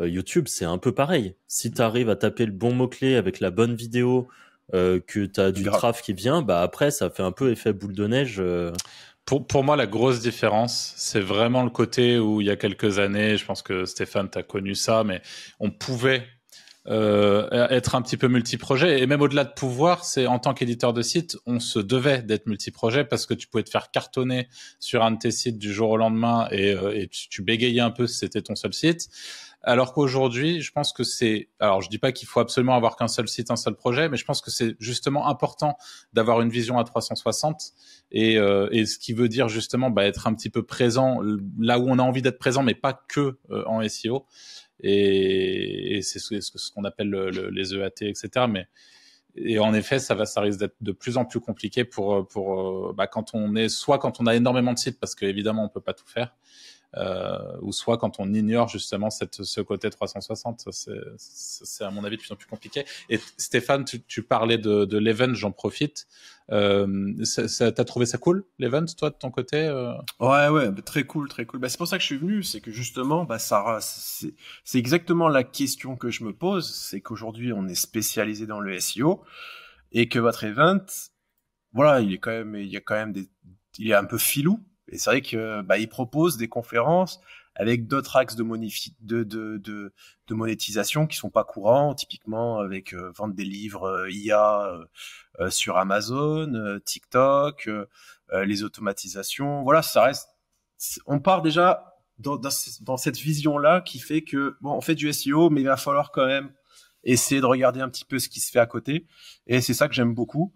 Euh, YouTube, c'est un peu pareil. Si mm. tu arrives à taper le bon mot-clé avec la bonne vidéo, euh, que tu as du traf qui vient, bah après, ça fait un peu effet boule de neige. Pour, pour, moi, la grosse différence, c'est vraiment le côté où il y a quelques années, je pense que Stéphane, tu as connu ça, mais on pouvait euh, être un petit peu multiprojet. Et même au-delà de pouvoir, c'est en tant qu'éditeur de site, on se devait d'être multiprojet parce que tu pouvais te faire cartonner sur un de tes sites du jour au lendemain et, euh, tu, bégayais un peu si c'était ton seul site. Alors qu'aujourd'hui, je pense que c'est, alors je dis pas qu'il faut absolument avoir qu'un seul site, un seul projet, mais je pense que c'est justement important d'avoir une vision à 360 et, euh, et ce qui veut dire justement bah, être un petit peu présent là où on a envie d'être présent, mais pas que euh, en SEO et, c'est ce, qu'on appelle les EAT, etc. Mais et en effet, ça va, ça risque d'être de plus en plus compliqué pour pour euh, bah, quand on est soit quand on a énormément de sites parce qu'évidemment évidemment on peut pas tout faire, euh, ou soit quand on ignore justement cette, ce côté 360, c'est à mon avis de plus en plus compliqué. Et Stéphane, tu, tu parlais de, de l'event, j'en profite. Euh, T'as trouvé ça cool, l'event, toi, de ton côté euh... Ouais, ouais, bah, très cool, très cool. Bah, c'est pour ça que je suis venu, c'est que justement, bah, c'est exactement la question que je me pose, c'est qu'aujourd'hui, on est spécialisé dans le SEO, et que votre event, voilà, il est quand même, il y a quand même des, il est un peu filou, et c'est vrai que bah, ils proposent des conférences avec d'autres axes de, de, monétisation qui sont pas courants, typiquement avec euh, vendre des livres euh, IA euh, sur Amazon, TikTok, les automatisations. Voilà, ça reste. On part déjà dans, dans cette vision-là qui fait que bon, on fait du SEO, mais il va falloir quand même essayer de regarder un petit peu ce qui se fait à côté. Et c'est ça que j'aime beaucoup.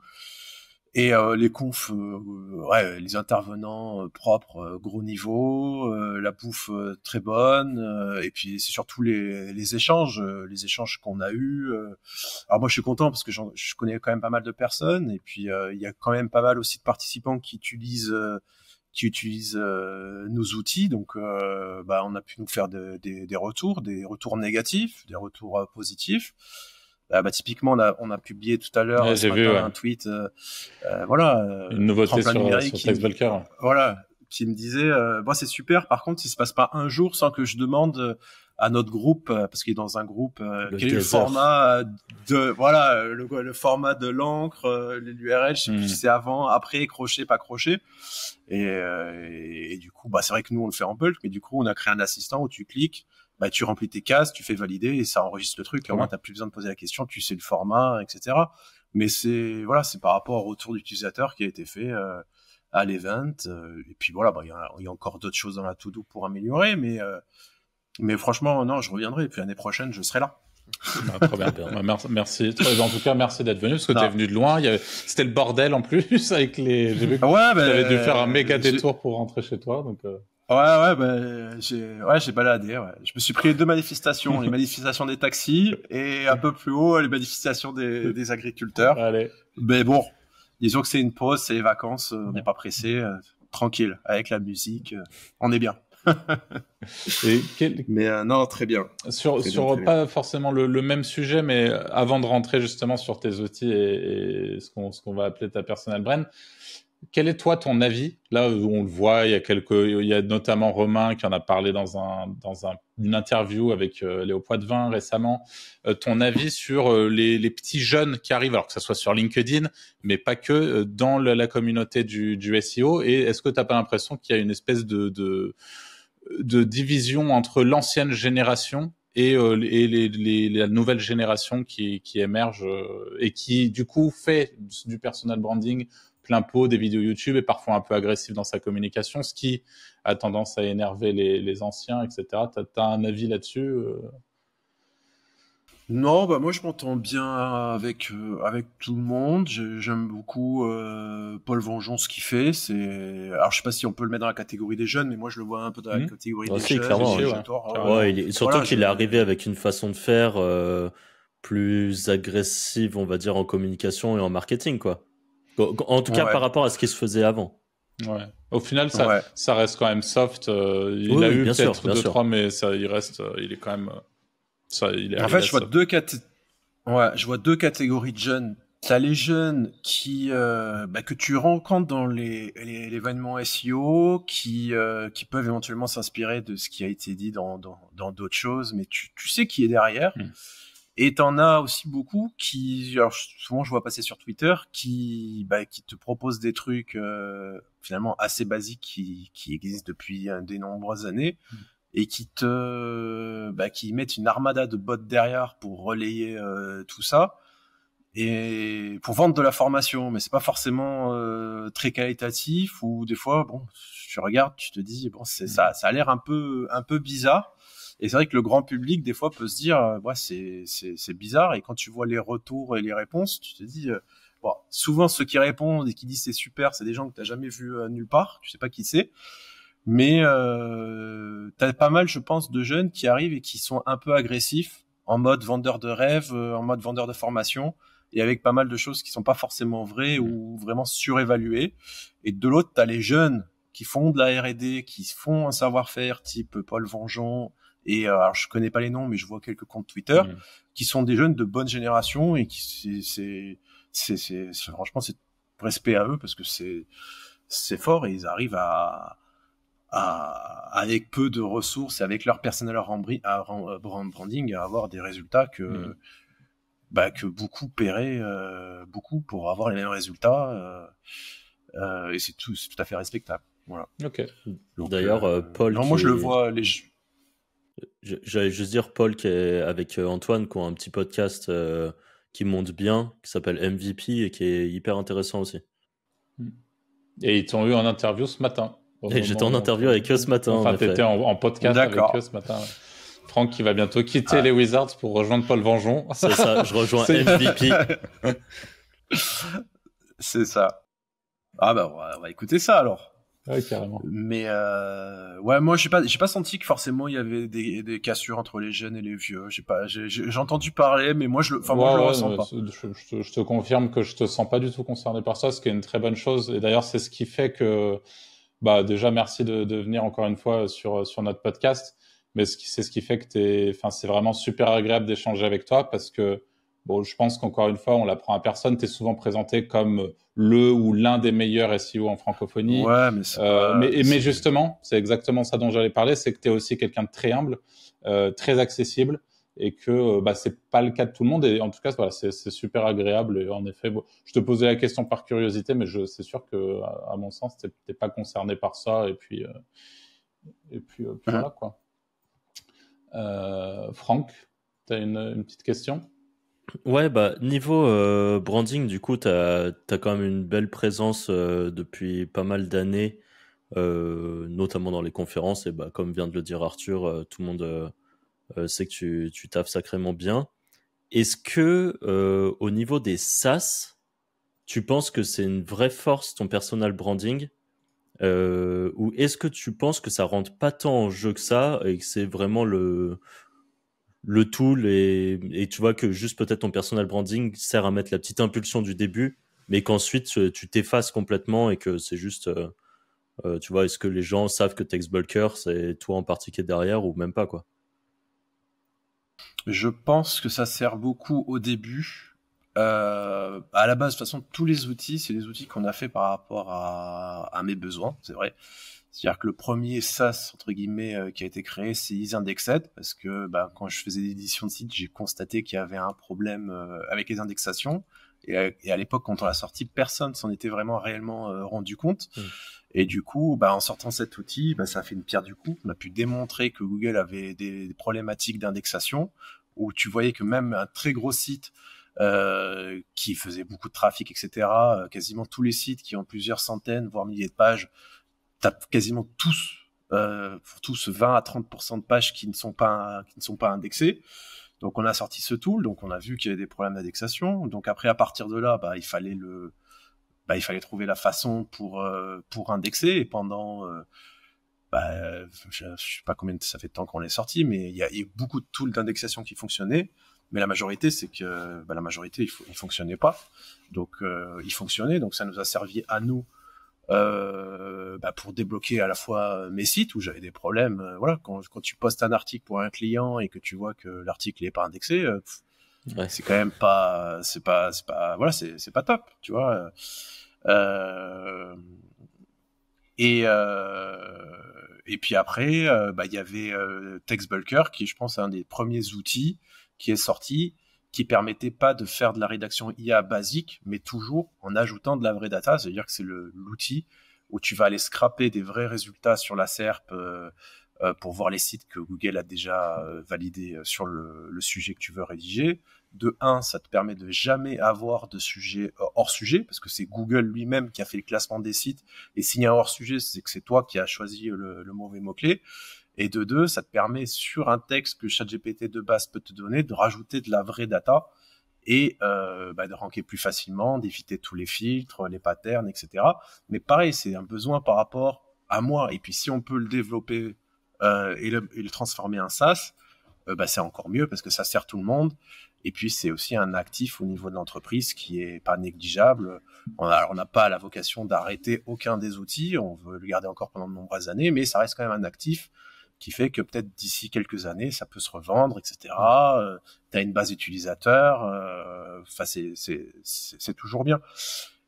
Et euh, les confs, euh, euh, ouais, les intervenants euh, propres, gros niveau, la bouffe très bonne, et puis c'est surtout les, les échanges, les échanges qu'on a eus. Alors moi je suis content parce que je connais quand même pas mal de personnes, et puis il y a quand même pas mal aussi de participants qui utilisent qui utilisent nos outils. Donc, bah, on a pu nous faire de, des retours, des retours négatifs, des retours positifs. Bah, bah, typiquement, on a, on a, publié tout à l'heure un tweet, euh, euh, voilà, euh, une nouveauté sur, voilà, qui me disait, bah c'est super. Par contre, il se passe pas un jour sans que je demande à notre groupe parce qu'il est dans un groupe quel est le format de voilà le, format de l'encre l'URL je sais hmm. si c'est avant après crochet pas crochet et, du coup bah c'est vrai que nous on le fait en bulk mais du coup on a créé un assistant où tu cliques bah, tu remplis tes cases, tu fais valider et ça enregistre le truc. Au moins, t'as plus besoin de poser la question, tu sais le format, etc. Mais c'est voilà, c'est par rapport au retour d'utilisateur qui a été fait euh, à l'event. Euh, et puis voilà, bah, il bah, y, y, a encore d'autres choses dans la to-do pour améliorer, mais euh, mais franchement, non, je reviendrai. Et puis l'année prochaine, je serai là. Ah, bah, merci. En tout cas, merci d'être venu parce que tu es venu de loin. C'était le bordel en plus avec les. J'ai tu avais dû ben, faire un méga détour pour rentrer chez toi. Donc, Ouais, ouais, ben j'ai, ouais, j'ai baladé. Ouais. Je me suis pris les deux manifestations, les manifestations des taxis et un peu plus haut les manifestations des, agriculteurs. Allez. Mais bon, disons que c'est une pause, c'est les vacances, on n'est pas pressé, euh, tranquille, avec la musique, euh, on est bien. Mais euh, non, très bien. Sur, sur pas forcément le, même sujet, mais avant de rentrer justement sur tes outils et, qu'on ce qu'on va appeler ta personal brand, quel est toi ton avis Là, on le voit, il y a quelques, il y a notamment Romain qui en a parlé dans un dans un, une interview avec euh, Léo Poitvin récemment. Euh, ton avis sur euh, les, les, petits jeunes qui arrivent, alors que ce soit sur LinkedIn, mais pas que dans la, communauté du, du, SEO. Et est-ce que tu n'as pas l'impression qu'il y a une espèce de de, de division entre l'ancienne génération et, et les, les, la nouvelle génération qui, qui émerge et qui du coup fait du personal branding l'impôt des vidéos YouTube est parfois un peu agressif dans sa communication, ce qui a tendance à énerver les, anciens, etc. Tu as, un avis là-dessus euh non, bah moi je m'entends bien avec euh, avec tout le monde. J'aime beaucoup Paul euh, Paul Vengeance qui fait. alors je sais pas si on peut le mettre dans la catégorie des jeunes, mais moi je le vois un peu dans la hmm. catégorie ah, des jeunes. Hein. Surtout qu'il est arrivé avec une façon de faire plus agressive, on va dire, en communication et en marketing, quoi. En tout cas, par rapport à ce qui se faisait avant. Au final, ça, reste quand même soft. Euh, il a eu peut-être 2 trois, mais ça, il reste. Euh, il est quand même. Euh, en fait, je vois, deux catégories de jeunes. T'as les jeunes qui bah, que tu rencontres dans les l'événement SEO, qui qui peuvent éventuellement s'inspirer de ce qui a été dit dans dans d'autres choses, mais tu, sais qui est derrière. Hmm. Et t'en as aussi beaucoup qui, souvent je vois passer sur Twitter, qui, bah, te proposent des trucs euh, finalement assez basiques qui, existent depuis euh, des nombreuses années mm. et qui te, bah, qui mettent une armada de bots derrière pour relayer euh, tout ça et pour vendre de la formation, mais c'est pas forcément très qualitatif ou des fois, bon, tu regardes, tu te dis, bon, c'est mm. ça, ça a l'air un peu, un peu bizarre. Et c'est vrai que le grand public, des fois, peut se dire, euh, ouais, c'est, c'est, bizarre. Et quand tu vois les retours et les réponses, tu te dis, euh, bon, souvent ceux qui répondent et qui disent c'est super, c'est des gens que t'as jamais vu euh, nulle part, tu sais pas qui c'est. Mais tu as pas mal, je pense, de jeunes qui arrivent et qui sont un peu agressifs, en mode vendeur de rêve, en mode vendeur de formation, et avec pas mal de choses qui sont pas forcément vraies mmh. ou vraiment surévaluées. Et de l'autre, t'as les jeunes qui font de la R&D, qui font un savoir-faire type Paul Vengeon, et euh, alors, je connais pas les noms, mais je vois quelques comptes Twitter mmh. qui sont des jeunes de bonne génération et qui c'est c'est franchement c'est respect à eux parce que c'est c'est fort et ils arrivent à, avec peu de ressources et avec leur personnel à euh, branding à avoir des résultats que mmh. bah, que beaucoup paieraient euh, beaucoup pour avoir les mêmes résultats et c'est tout, tout à fait respectable voilà. Ok. D'ailleurs, Paul. Non, moi je le vois. Les, J'allais juste dire, Paul, qui est avec euh, Antoine, qui ont un petit podcast euh, qui monte bien, qui s'appelle MVP et qui est hyper intéressant aussi. Hmm. Et ils t'ont eu en interview ce matin. J'étais en interview avec eux ce matin. Enfin, t'étais en, podcast avec eux ce matin. Franck qui va bientôt quitter ah. les Wizards pour rejoindre Paul Vengeon. C'est ça, je rejoins MVP. C'est ça. Ah bah on va écouter ça alors. Ah ouais, carrément. Mais euh, ouais, moi j'ai pas j'ai pas senti que forcément il y avait des, des, cassures entre les jeunes et les vieux. J'ai pas j'ai entendu parler, mais moi je le enfin moi je le ressens pas. Je, te confirme que je te sens pas du tout concerné par ça, ce qui est une très bonne chose. Et d'ailleurs c'est ce qui fait que bah déjà merci de, de, venir encore une fois sur sur notre podcast. Mais c'est ce qui fait que t'es enfin c'est vraiment super agréable d'échanger avec toi parce que Bon, je pense qu'encore une fois, on l'apprend à personne. Tu es souvent présenté comme le ou l'un des meilleurs SEO en francophonie. Ouais, mais, c'est euh, mais, justement, c'est exactement ça dont j'allais parler, c'est que tu es aussi quelqu'un de très humble, euh, très accessible, et que euh, bah, c'est pas le cas de tout le monde. Et en tout cas, c'est super agréable. Et en effet, je te posais la question par curiosité, mais c'est sûr que, à, mon sens, tu n'es pas concerné par ça. Et puis, et puis, voilà quoi. Franck, tu as une petite question Ouais, bah niveau euh, branding, du coup, tu as, quand même une belle présence euh, depuis pas mal d'années, euh, notamment dans les conférences. Et bah, comme vient de le dire Arthur, tout le monde sait que tu, tu taffes sacrément bien. Est-ce que au niveau des SaaS, tu penses que c'est une vraie force ton personal branding Ou est-ce que tu penses que ça rentre pas tant en jeu que ça et que c'est vraiment le le tool et, tu vois que juste peut-être ton personal branding sert à mettre la petite impulsion du début, mais qu'ensuite euh, tu t'effaces complètement et que c'est juste, euh, euh, tu vois, est-ce que les gens savent que Text c'est toi en particulier derrière ou même pas quoi Je pense que ça sert beaucoup au début. à la base, de toute façon, tous les outils, c'est les outils qu'on a fait par rapport à mes besoins, c'est vrai. C'est-à-dire que le premier SaaS, entre guillemets, euh, qui a été créé, c'est Indexed, parce que bah, quand je faisais l'édition de sites j'ai constaté qu'il y avait un problème euh, avec les indexations. Et à, à l'époque, quand on l'a sorti, personne s'en était vraiment réellement euh, rendu compte. Mm. Et du coup, bah, en sortant cet outil, bah, ça a fait une pierre du coup. On a pu démontrer que Google avait des, problématiques d'indexation, où tu voyais que même un très gros site euh, qui faisait beaucoup de trafic, etc., quasiment tous les sites qui ont plusieurs centaines, voire milliers de pages, t'as quasiment tous, euh, pour tous, 20 à 30% de pages qui ne sont pas, qui ne sont pas indexées. Donc on a sorti ce tool, donc on a vu qu'il y avait des problèmes d'indexation. Donc après, à partir de là, bah, il fallait le, bah, il fallait trouver la façon pour, euh, pour indexer. Et pendant, euh, bah, je, ne sais pas combien de, ça fait de temps qu'on est sorti, mais il y, a eu beaucoup de tools d'indexation qui fonctionnaient. Mais la majorité, c'est que bah, la majorité, il, ne fonctionnait pas. Donc, euh, il fonctionnait. Donc, ça nous a servi à nous euh, bah, pour débloquer à la fois euh, mes sites où j'avais des problèmes. Euh, voilà, quand, tu postes un article pour un client et que tu vois que l'article n'est pas indexé, c'est quand même pas, c'est pas, c'est pas, voilà, c'est, c'est pas top, tu vois. et et puis après, bah, il y avait Textbulker qui, je pense, est un des premiers outils qui est sorti qui permettait pas de faire de la rédaction IA basique, mais toujours en ajoutant de la vraie data, c'est-à-dire que c'est l'outil où tu vas aller scraper des vrais résultats sur la SERP euh, euh, pour voir les sites que Google a déjà euh, validés sur le, sujet que tu veux rédiger. De un, ça te permet de jamais avoir de sujet hors sujet, parce que c'est Google lui-même qui a fait le classement des sites, et s'il y a un hors sujet, c'est que c'est toi qui as choisi le, le mauvais mot-clé. Et de deux, ça te permet sur un texte que ChatGPT de base peut te donner de rajouter de la vraie data et euh, bah, de ranker plus facilement, d'éviter tous les filtres, les patterns, etc. Mais pareil, c'est un besoin par rapport à moi. Et puis si on peut le développer euh, et, le, transformer en SaaS, euh, bah, c'est encore mieux parce que ça sert tout le monde. Et puis c'est aussi un actif au niveau de l'entreprise qui est pas négligeable. On n'a pas la vocation d'arrêter aucun des outils, on veut le garder encore pendant de nombreuses années, mais ça reste quand même un actif qui fait que peut-être d'ici quelques années, ça peut se revendre, etc. Euh, tu as une base d'utilisateurs, euh, enfin c'est toujours bien.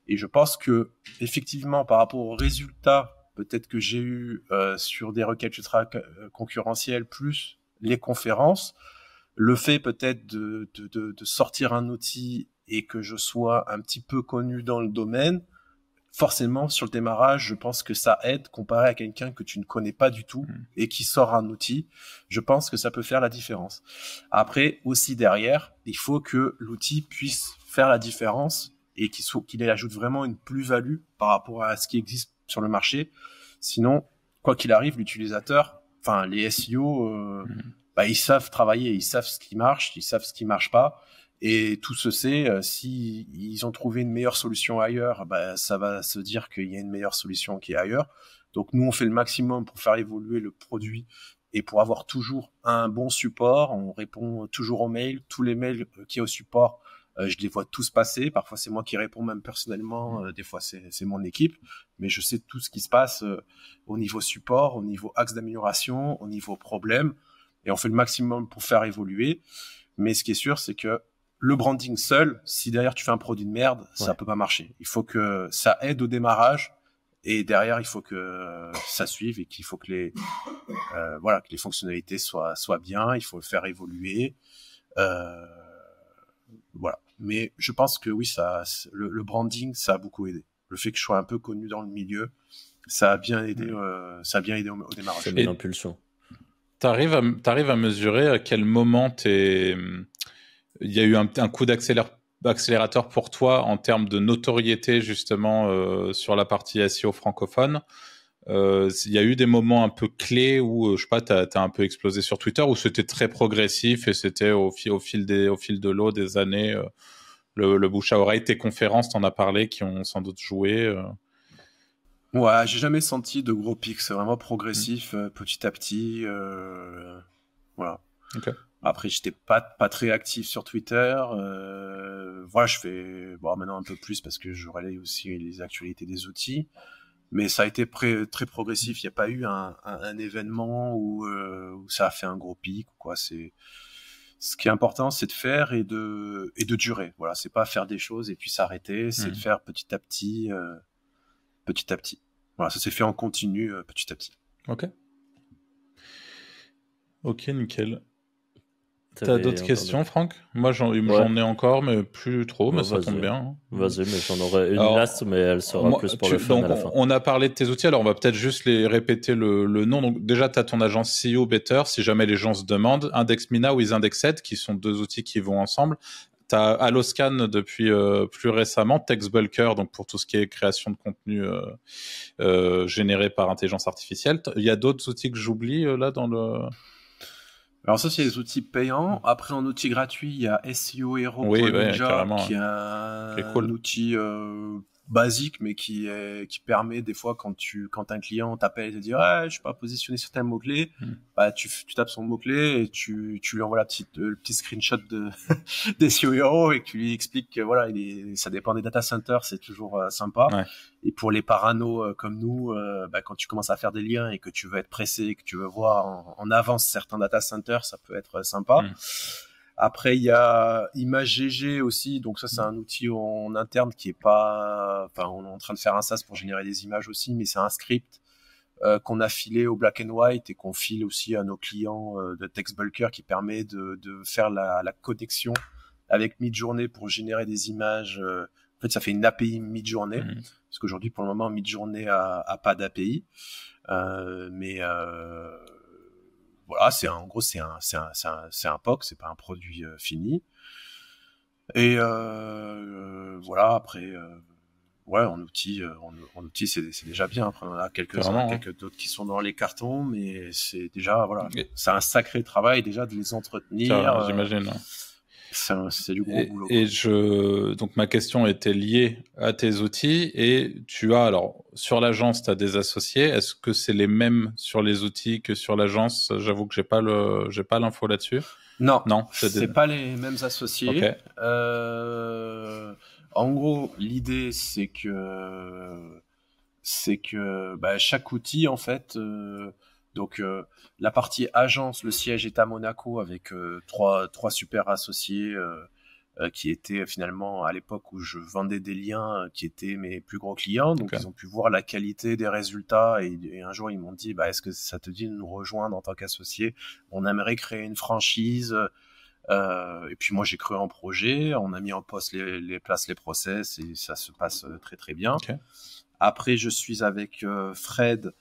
Et je pense que effectivement, par rapport aux résultats, peut-être que j'ai eu euh, sur des requêtes euh, concurrentielles plus les conférences, le fait peut-être de, sortir un outil et que je sois un petit peu connu dans le domaine, forcément sur le démarrage, je pense que ça aide comparé à quelqu'un que tu ne connais pas du tout mm. et qui sort un outil. Je pense que ça peut faire la différence. Après, aussi derrière, il faut que l'outil puisse faire la différence et qu'il qu'il ajoute vraiment une plus-value par rapport à ce qui existe sur le marché. Sinon, quoi qu'il arrive, l'utilisateur, enfin les SEO, euh, mm. bah, ils savent travailler, ils savent ce qui marche, ils savent ce qui marche pas. Et tout ceci, sait, euh, si ils ont trouvé une meilleure solution ailleurs, bah, ça va se dire qu'il y a une meilleure solution qui est ailleurs. Donc nous, on fait le maximum pour faire évoluer le produit et pour avoir toujours un bon support. On répond toujours aux mails, tous les mails euh, qui est au support. Euh, je les vois tous passer. Parfois, c'est moi qui réponds même personnellement. Mmh. des fois, c'est mon équipe. Mais je sais tout ce qui se passe au niveau support, au niveau axe d'amélioration, au niveau problème. Et on fait le maximum pour faire évoluer. Mais ce qui est sûr, c'est que le branding seul, si derrière tu fais un produit de merde, ça peut pas marcher. Il faut que ça aide au démarrage et derrière il faut que ça suive et qu'il faut que les euh, voilà que les fonctionnalités soient soient bien. Il faut le faire évoluer. Euh, voilà. Mais je pense que oui, ça le, branding ça a beaucoup aidé. Le fait que je sois un peu connu dans le milieu, ça a bien aidé. Mm. Euh, ça a bien aidé au, démarrage. C'est l'impulsion. T'arrives à, arrives à mesurer à quel moment t'es hum, il y a eu un, un coup d'accélérateur pour toi en termes de notoriété justement euh, sur la partie SEO francophone. il euh, y a eu des moments un peu clés où, euh, je sais pas, tu as, un peu explosé sur Twitter, où c'était très progressif et c'était au, au, fil des, au fil de l'eau des années, le, bouche à oreille, tes conférences, t'en as parlé, qui ont sans doute joué. Ouais, j'ai jamais senti de gros pics. C'est vraiment mmh. progressif, petit à petit. Voilà. Ok. Après, j'étais pas pas très actif sur Twitter. Euh, voilà, je fais bon maintenant un peu plus parce que je relaye aussi les actualités des outils. Mais ça a été très progressif. Il n'y a pas eu un, un, événement où, euh, où, ça a fait un gros pic ou quoi. C'est ce qui est important, c'est de faire et de et de durer. Voilà, c'est pas faire des choses et puis s'arrêter. C'est hmm. de faire petit à petit, euh, petit à petit. Voilà, ça s'est fait en continu, euh, petit à petit. Ok. Ok, nickel. T'as d'autres questions, Franck Moi, j'en ai encore, mais plus trop, mais bah, ça tombe bien. Vas-y, mais j'en aurais une last, mais elle sera plus pour le fun On a parlé de tes outils, alors on va peut-être juste les répéter le, nom. Donc, déjà, tu as ton agence CEO Better, si jamais les gens se demandent. IndexMina ou IsIndexed, qui sont deux outils qui vont ensemble. Tu as Alloscan depuis euh, plus récemment, TextBulker, donc pour tout ce qui est création de contenu euh, euh, généré par intelligence artificielle. Il y a d'autres outils que j'oublie là dans le... Alors ça, c'est les outils payants. Mm. Après, en outils gratuits, il y a SEO Hero oui, qui est un, outil euh, basique, mais qui, est, qui permet des fois quand tu quand un client t'appelle et te dit je suis pas positionné sur tel mot clé, hmm. bah tu, tu tapes son mot clé et tu, tu lui envoies la petite le petit screenshot de des SEO et tu lui expliques que voilà il ça dépend des data centers c'est toujours euh, sympa. Et pour les parano euh, comme nous, euh, bah, quand tu commences à faire des liens et que tu veux être pressé, et que tu veux voir en, avance certains data centers, ça peut être sympa. Hmm. Après, il y a ImageGG aussi. Donc ça, c'est mm. un outil en interne qui est pas. Enfin, on est en train de faire un SaaS pour générer des images aussi, mais c'est un script euh, qu'on a filé au Black and White et qu'on file aussi à nos clients euh, de TextBulker qui permet de, faire la, connexion avec Midjourney pour générer des images. Euh, en fait, ça fait une API Midjourney mm. parce qu'aujourd'hui, pour le moment, Midjourney n'a pas d'API. mais voilà, c'est en gros c'est un c'est un c'est un, un, POC, c'est pas un produit euh, fini. Et euh, euh, voilà, après ouais, en outil, en, outil, c'est déjà bien. Après, on a quelques, uns hein. quelques d'autres qui sont dans les cartons, mais c'est déjà, voilà, c'est un sacré travail déjà de les entretenir. J'imagine. Hein. C'est du gros et, boulot. je, donc ma question était liée à tes outils et tu as, alors, sur l'agence, tu as des associés. Est-ce que c'est les mêmes sur les outils que sur l'agence J'avoue que j'ai pas le, j'ai pas l'info là-dessus. Non, non, c'est pas les mêmes associés. Euh, en gros, l'idée c'est que c'est que bah, chaque outil en fait euh, donc euh, la partie agence, le siège est à Monaco avec euh, trois, trois super associés euh, qui étaient finalement à l'époque où je vendais des liens qui étaient mes plus gros clients. Donc ils ont pu voir la qualité des résultats et, un jour ils m'ont dit bah, est-ce que ça te dit de nous rejoindre en tant qu'associé On aimerait créer une franchise. et puis moi j'ai cru en projet, on a mis en poste les, places, les process et ça se passe très très bien. Après je suis avec Fred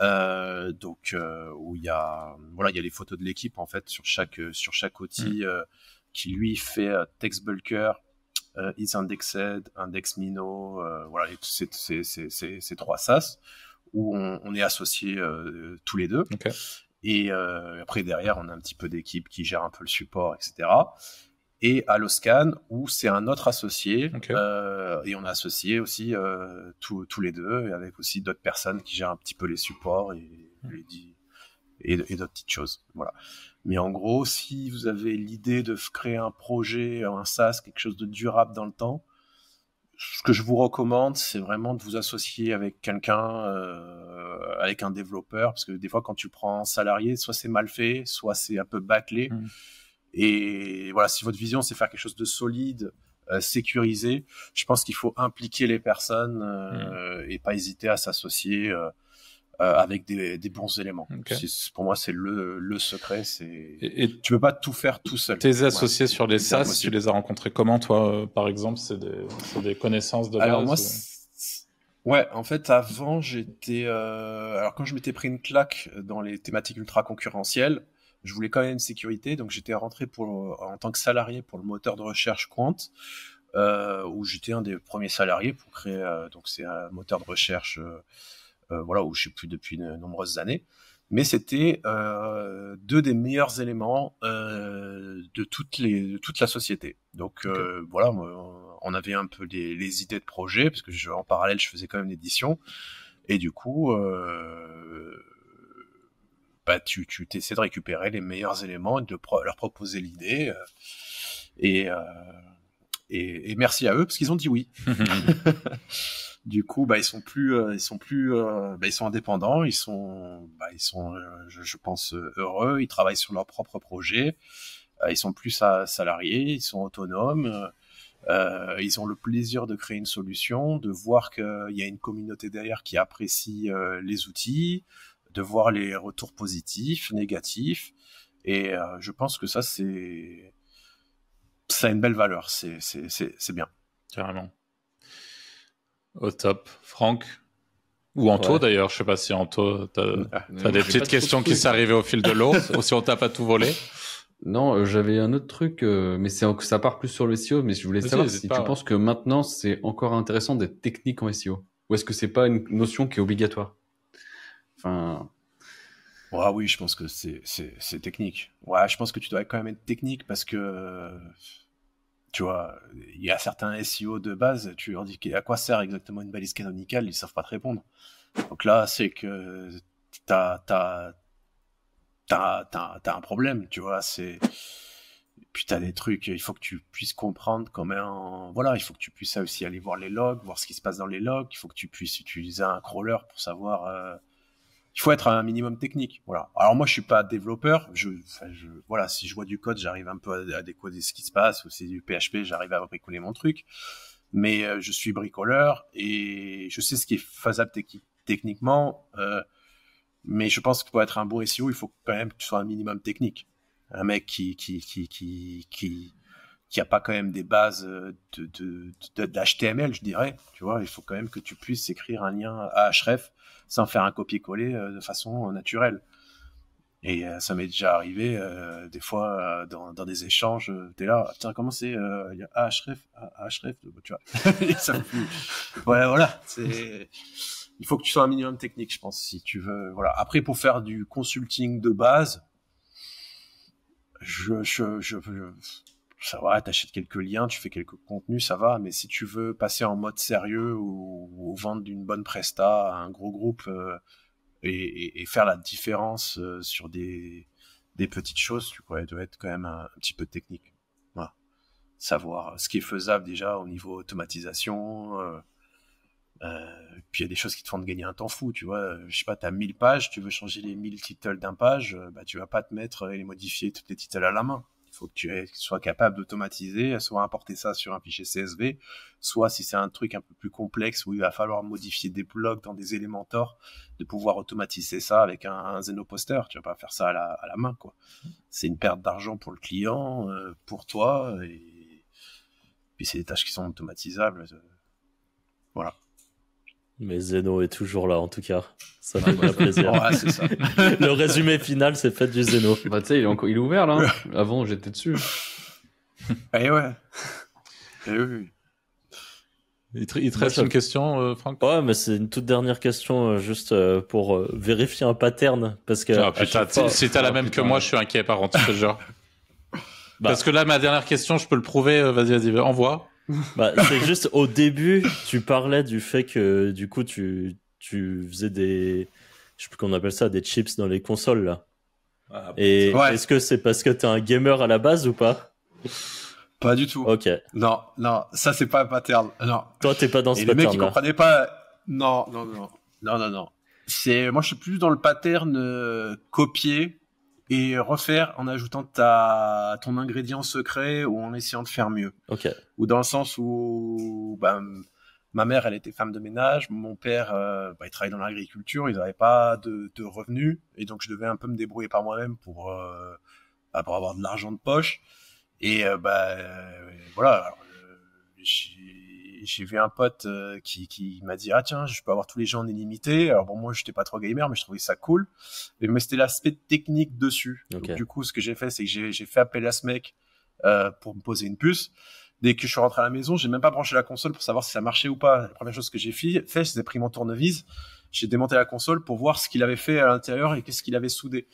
euh, donc euh, où il y a voilà il y a les photos de l'équipe en fait sur chaque euh, sur chaque outil mm. qui lui fait text bulker IndexMino indexed index mino voilà ces trois sas où on, est associé tous les deux et après derrière on a un petit peu d'équipe qui gère un peu le support etc et à l'OSCAN, où c'est un autre associé euh, et on a associé aussi euh, tous les deux avec aussi d'autres personnes qui gèrent un petit peu les supports hmm. et, et, d'autres petites choses. Voilà. Mais en gros, si vous avez l'idée de créer un projet, un SaaS, quelque chose de durable dans le temps, ce que je vous recommande, c'est vraiment de vous associer avec quelqu'un, euh, avec un développeur, parce que des fois, quand tu prends un salarié, soit c'est mal fait, soit c'est un peu bâclé. Hmm. Et voilà, si votre vision c'est faire quelque chose de solide, euh, sécurisé, je pense qu'il faut impliquer les personnes euh, et pas hésiter à s'associer euh, avec des, des, bons éléments. Pour moi, c'est le, le, secret. C'est et, tu tu peux pas tout faire tout seul. Tes associés sur des sas tu les as rencontrés comment toi Par exemple, c'est des, des, connaissances de Alors moi, ouais, en fait, avant j'étais alors quand je m'étais pris une claque dans les thématiques ultra concurrentielles je voulais quand même une sécurité, donc j'étais rentré pour, euh, en tant que salarié pour le moteur de recherche Quant, euh, où j'étais un des premiers salariés pour créer, euh, donc c'est un moteur de recherche, euh, voilà, où je suis plus depuis de nombreuses années. Mais c'était deux des meilleurs éléments de, toutes les, toute la société. Donc voilà, on avait un peu les, les idées de projet, parce que je, en parallèle, je faisais quand même l'édition. Et du coup, euh, bah, tu, tu essaies de récupérer les meilleurs éléments et de leur proposer l'idée. Euh, euh, et, et, merci à eux parce qu'ils ont dit oui. du coup, bah, ils sont plus, euh, ils sont plus, bah, ils sont indépendants, ils sont, bah, ils sont, je, pense heureux. Ils travaillent sur leur propre projet. ils sont plus salariés, ils sont autonomes. ils ont le plaisir de créer une solution, de voir qu'il y a une communauté derrière qui apprécie les outils, de voir les retours positifs, négatifs. Et euh, je pense que ça, c'est. Ça a une belle valeur. C'est bien. Carrément. Au top. Franck ou Anto d'ailleurs, je sais pas si Anto, tu as ah, des petites questions qui s'arrivaient au fil de l'eau, ou si on t'a pas tout volé. Non, euh, j'avais un autre truc, euh, mais c'est ça part plus sur le SEO, mais je voulais savoir si, tu penses que maintenant c'est encore intéressant d'être technique en SEO, ou est-ce que c'est pas une notion qui est obligatoire oui, je pense que c'est technique. Ouais, je pense que tu dois quand même être technique parce que tu vois, il y a certains SEO de base, tu leur dis à quoi sert exactement une balise canonicale, ils ne savent pas te répondre. Donc là, c'est que tu as, as, un problème, tu vois, c'est. Puis as des trucs, il faut que tu puisses comprendre comment. Voilà, il faut que tu puisses aussi aller voir les logs, voir ce qui se passe dans les logs, il faut que tu puisses utiliser un crawler pour savoir. Euh, il faut être un minimum technique. Voilà. Alors moi, je suis pas développeur. Je, enfin, je voilà, si je vois du code, j'arrive un peu à, décoder ce qui se passe, ou c'est du PHP, j'arrive à bricoler mon truc. Mais euh, je suis bricoleur et je sais ce qui est faisable techniquement. Euh, mais je pense que pour être un bon SEO, il faut quand même que tu sois un minimum technique. Un mec qui qui qui qui, qui qu'il n'y a pas quand même des bases euh, de, d'HTML, je dirais. Tu vois, il faut quand même que tu puisses écrire un lien à href sans faire un copier-coller euh, de façon naturelle. Et euh, ça m'est déjà arrivé des fois dans, dans des échanges, t'es là, tiens, comment c'est Il y a href, href, tu vois. Voilà, C'est il faut que tu sois un minimum technique, je pense, si tu veux. Voilà. Après, pour faire du consulting de base, je, je, je, ça va, t'achètes quelques liens, tu fais quelques contenus, ça va, mais si tu veux passer en mode sérieux ou, vendre d'une bonne presta à un gros groupe euh, et, faire la différence euh, sur des, petites choses, tu vois, doit être quand même un, petit peu technique. Savoir ce qui est faisable déjà au niveau automatisation. Euh, puis il y a des choses qui te font de gagner un temps fou, tu vois. Je sais pas, t'as as 1000 pages, tu veux changer les 1000 titles d'un page, bah, tu vas pas te mettre et les modifier tous les titles à la main faut que tu sois capable d'automatiser, soit importer ça sur un fichier CSV, soit si c'est un truc un peu plus complexe où il va falloir modifier des blocs dans des Elementor, de pouvoir automatiser ça avec un, Zenoposter. Tu vas pas faire ça à la, main, quoi. C'est une perte d'argent pour le client, euh, pour toi, et puis c'est des tâches qui sont automatisables. Euh, voilà. Mais Zeno est toujours là, en tout cas. Ça fait bah, plaisir. le résumé final, c'est fait du Zeno. Bah, tu sais, il, il, est ouvert, là. Hein. Avant, j'étais dessus. Eh ouais. Et eh Il te, reste une question, euh, Franck Ouais, mais c'est une toute dernière question, euh, juste euh, pour vérifier un pattern. Parce que. Ah, putain, si t'as la même que moi, je suis inquiet, par contre, genre. Bah. Parce que là, ma dernière question, je peux le prouver. Vas-y, vas-y, envoie. Bah, c'est juste au début, tu parlais du fait que du coup tu, tu faisais des. Je sais plus qu'on appelle ça, des chips dans les consoles là. Ah, bah, Et est-ce que c'est parce que t'es un gamer à la base ou pas Pas du tout. Ok. Non, non, ça c'est pas un pattern. Non. Toi t'es pas dans ce pattern. Les mecs qui comprenaient pas. Non, non, non. Non, non, non. C'est moi je suis plus dans le pattern euh, copier et refaire en ajoutant ta ton ingrédient secret ou en essayant de faire mieux. Ok. Ou dans le sens où bah, ma mère, elle était femme de ménage, mon père, euh, bah, il travaillait dans l'agriculture, ils n'avaient pas de, de, revenus et donc je devais un peu me débrouiller par moi-même pour euh, bah, pour avoir de l'argent de poche et euh, bah voilà j'ai vu un pote euh, qui, qui m'a dit ah tiens je peux avoir tous les gens en illimité alors bon moi j'étais pas trop gamer mais je trouvais ça cool mais c'était l'aspect technique dessus du coup ce que j'ai fait c'est que j'ai fait appel à ce mec euh, pour me poser une puce dès que je suis rentré à la maison j'ai même pas branché la console pour savoir si ça marchait ou pas la première chose que j'ai fait, fait c'est pris mon tournevis j'ai démonté la console pour voir ce qu'il avait fait à l'intérieur et qu'est-ce qu'il avait soudé.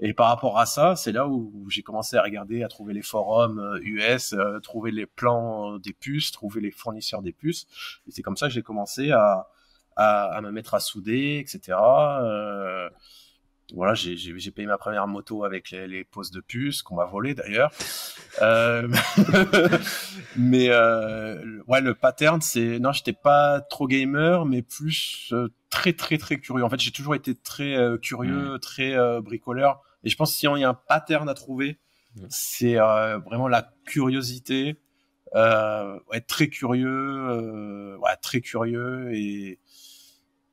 Et par rapport à ça, c'est là où, j'ai commencé à regarder, à trouver les forums US, euh, euh, trouver les plans euh, des puces, trouver les fournisseurs des puces. Et c'est comme ça que j'ai commencé à, à, à, me mettre à souder, etc. Euh, voilà, j'ai payé ma première moto avec les, les poses de puce qu'on m'a volé d'ailleurs. Euh, mais euh, ouais, le pattern, c'est non, j'étais pas trop gamer, mais plus euh, très très très curieux. En fait, j'ai toujours été très euh, curieux, mm. très euh, bricoleur. Et je pense que si on y a un pattern à trouver, mm. c'est vraiment la curiosité, être très curieux, ouais, très curieux et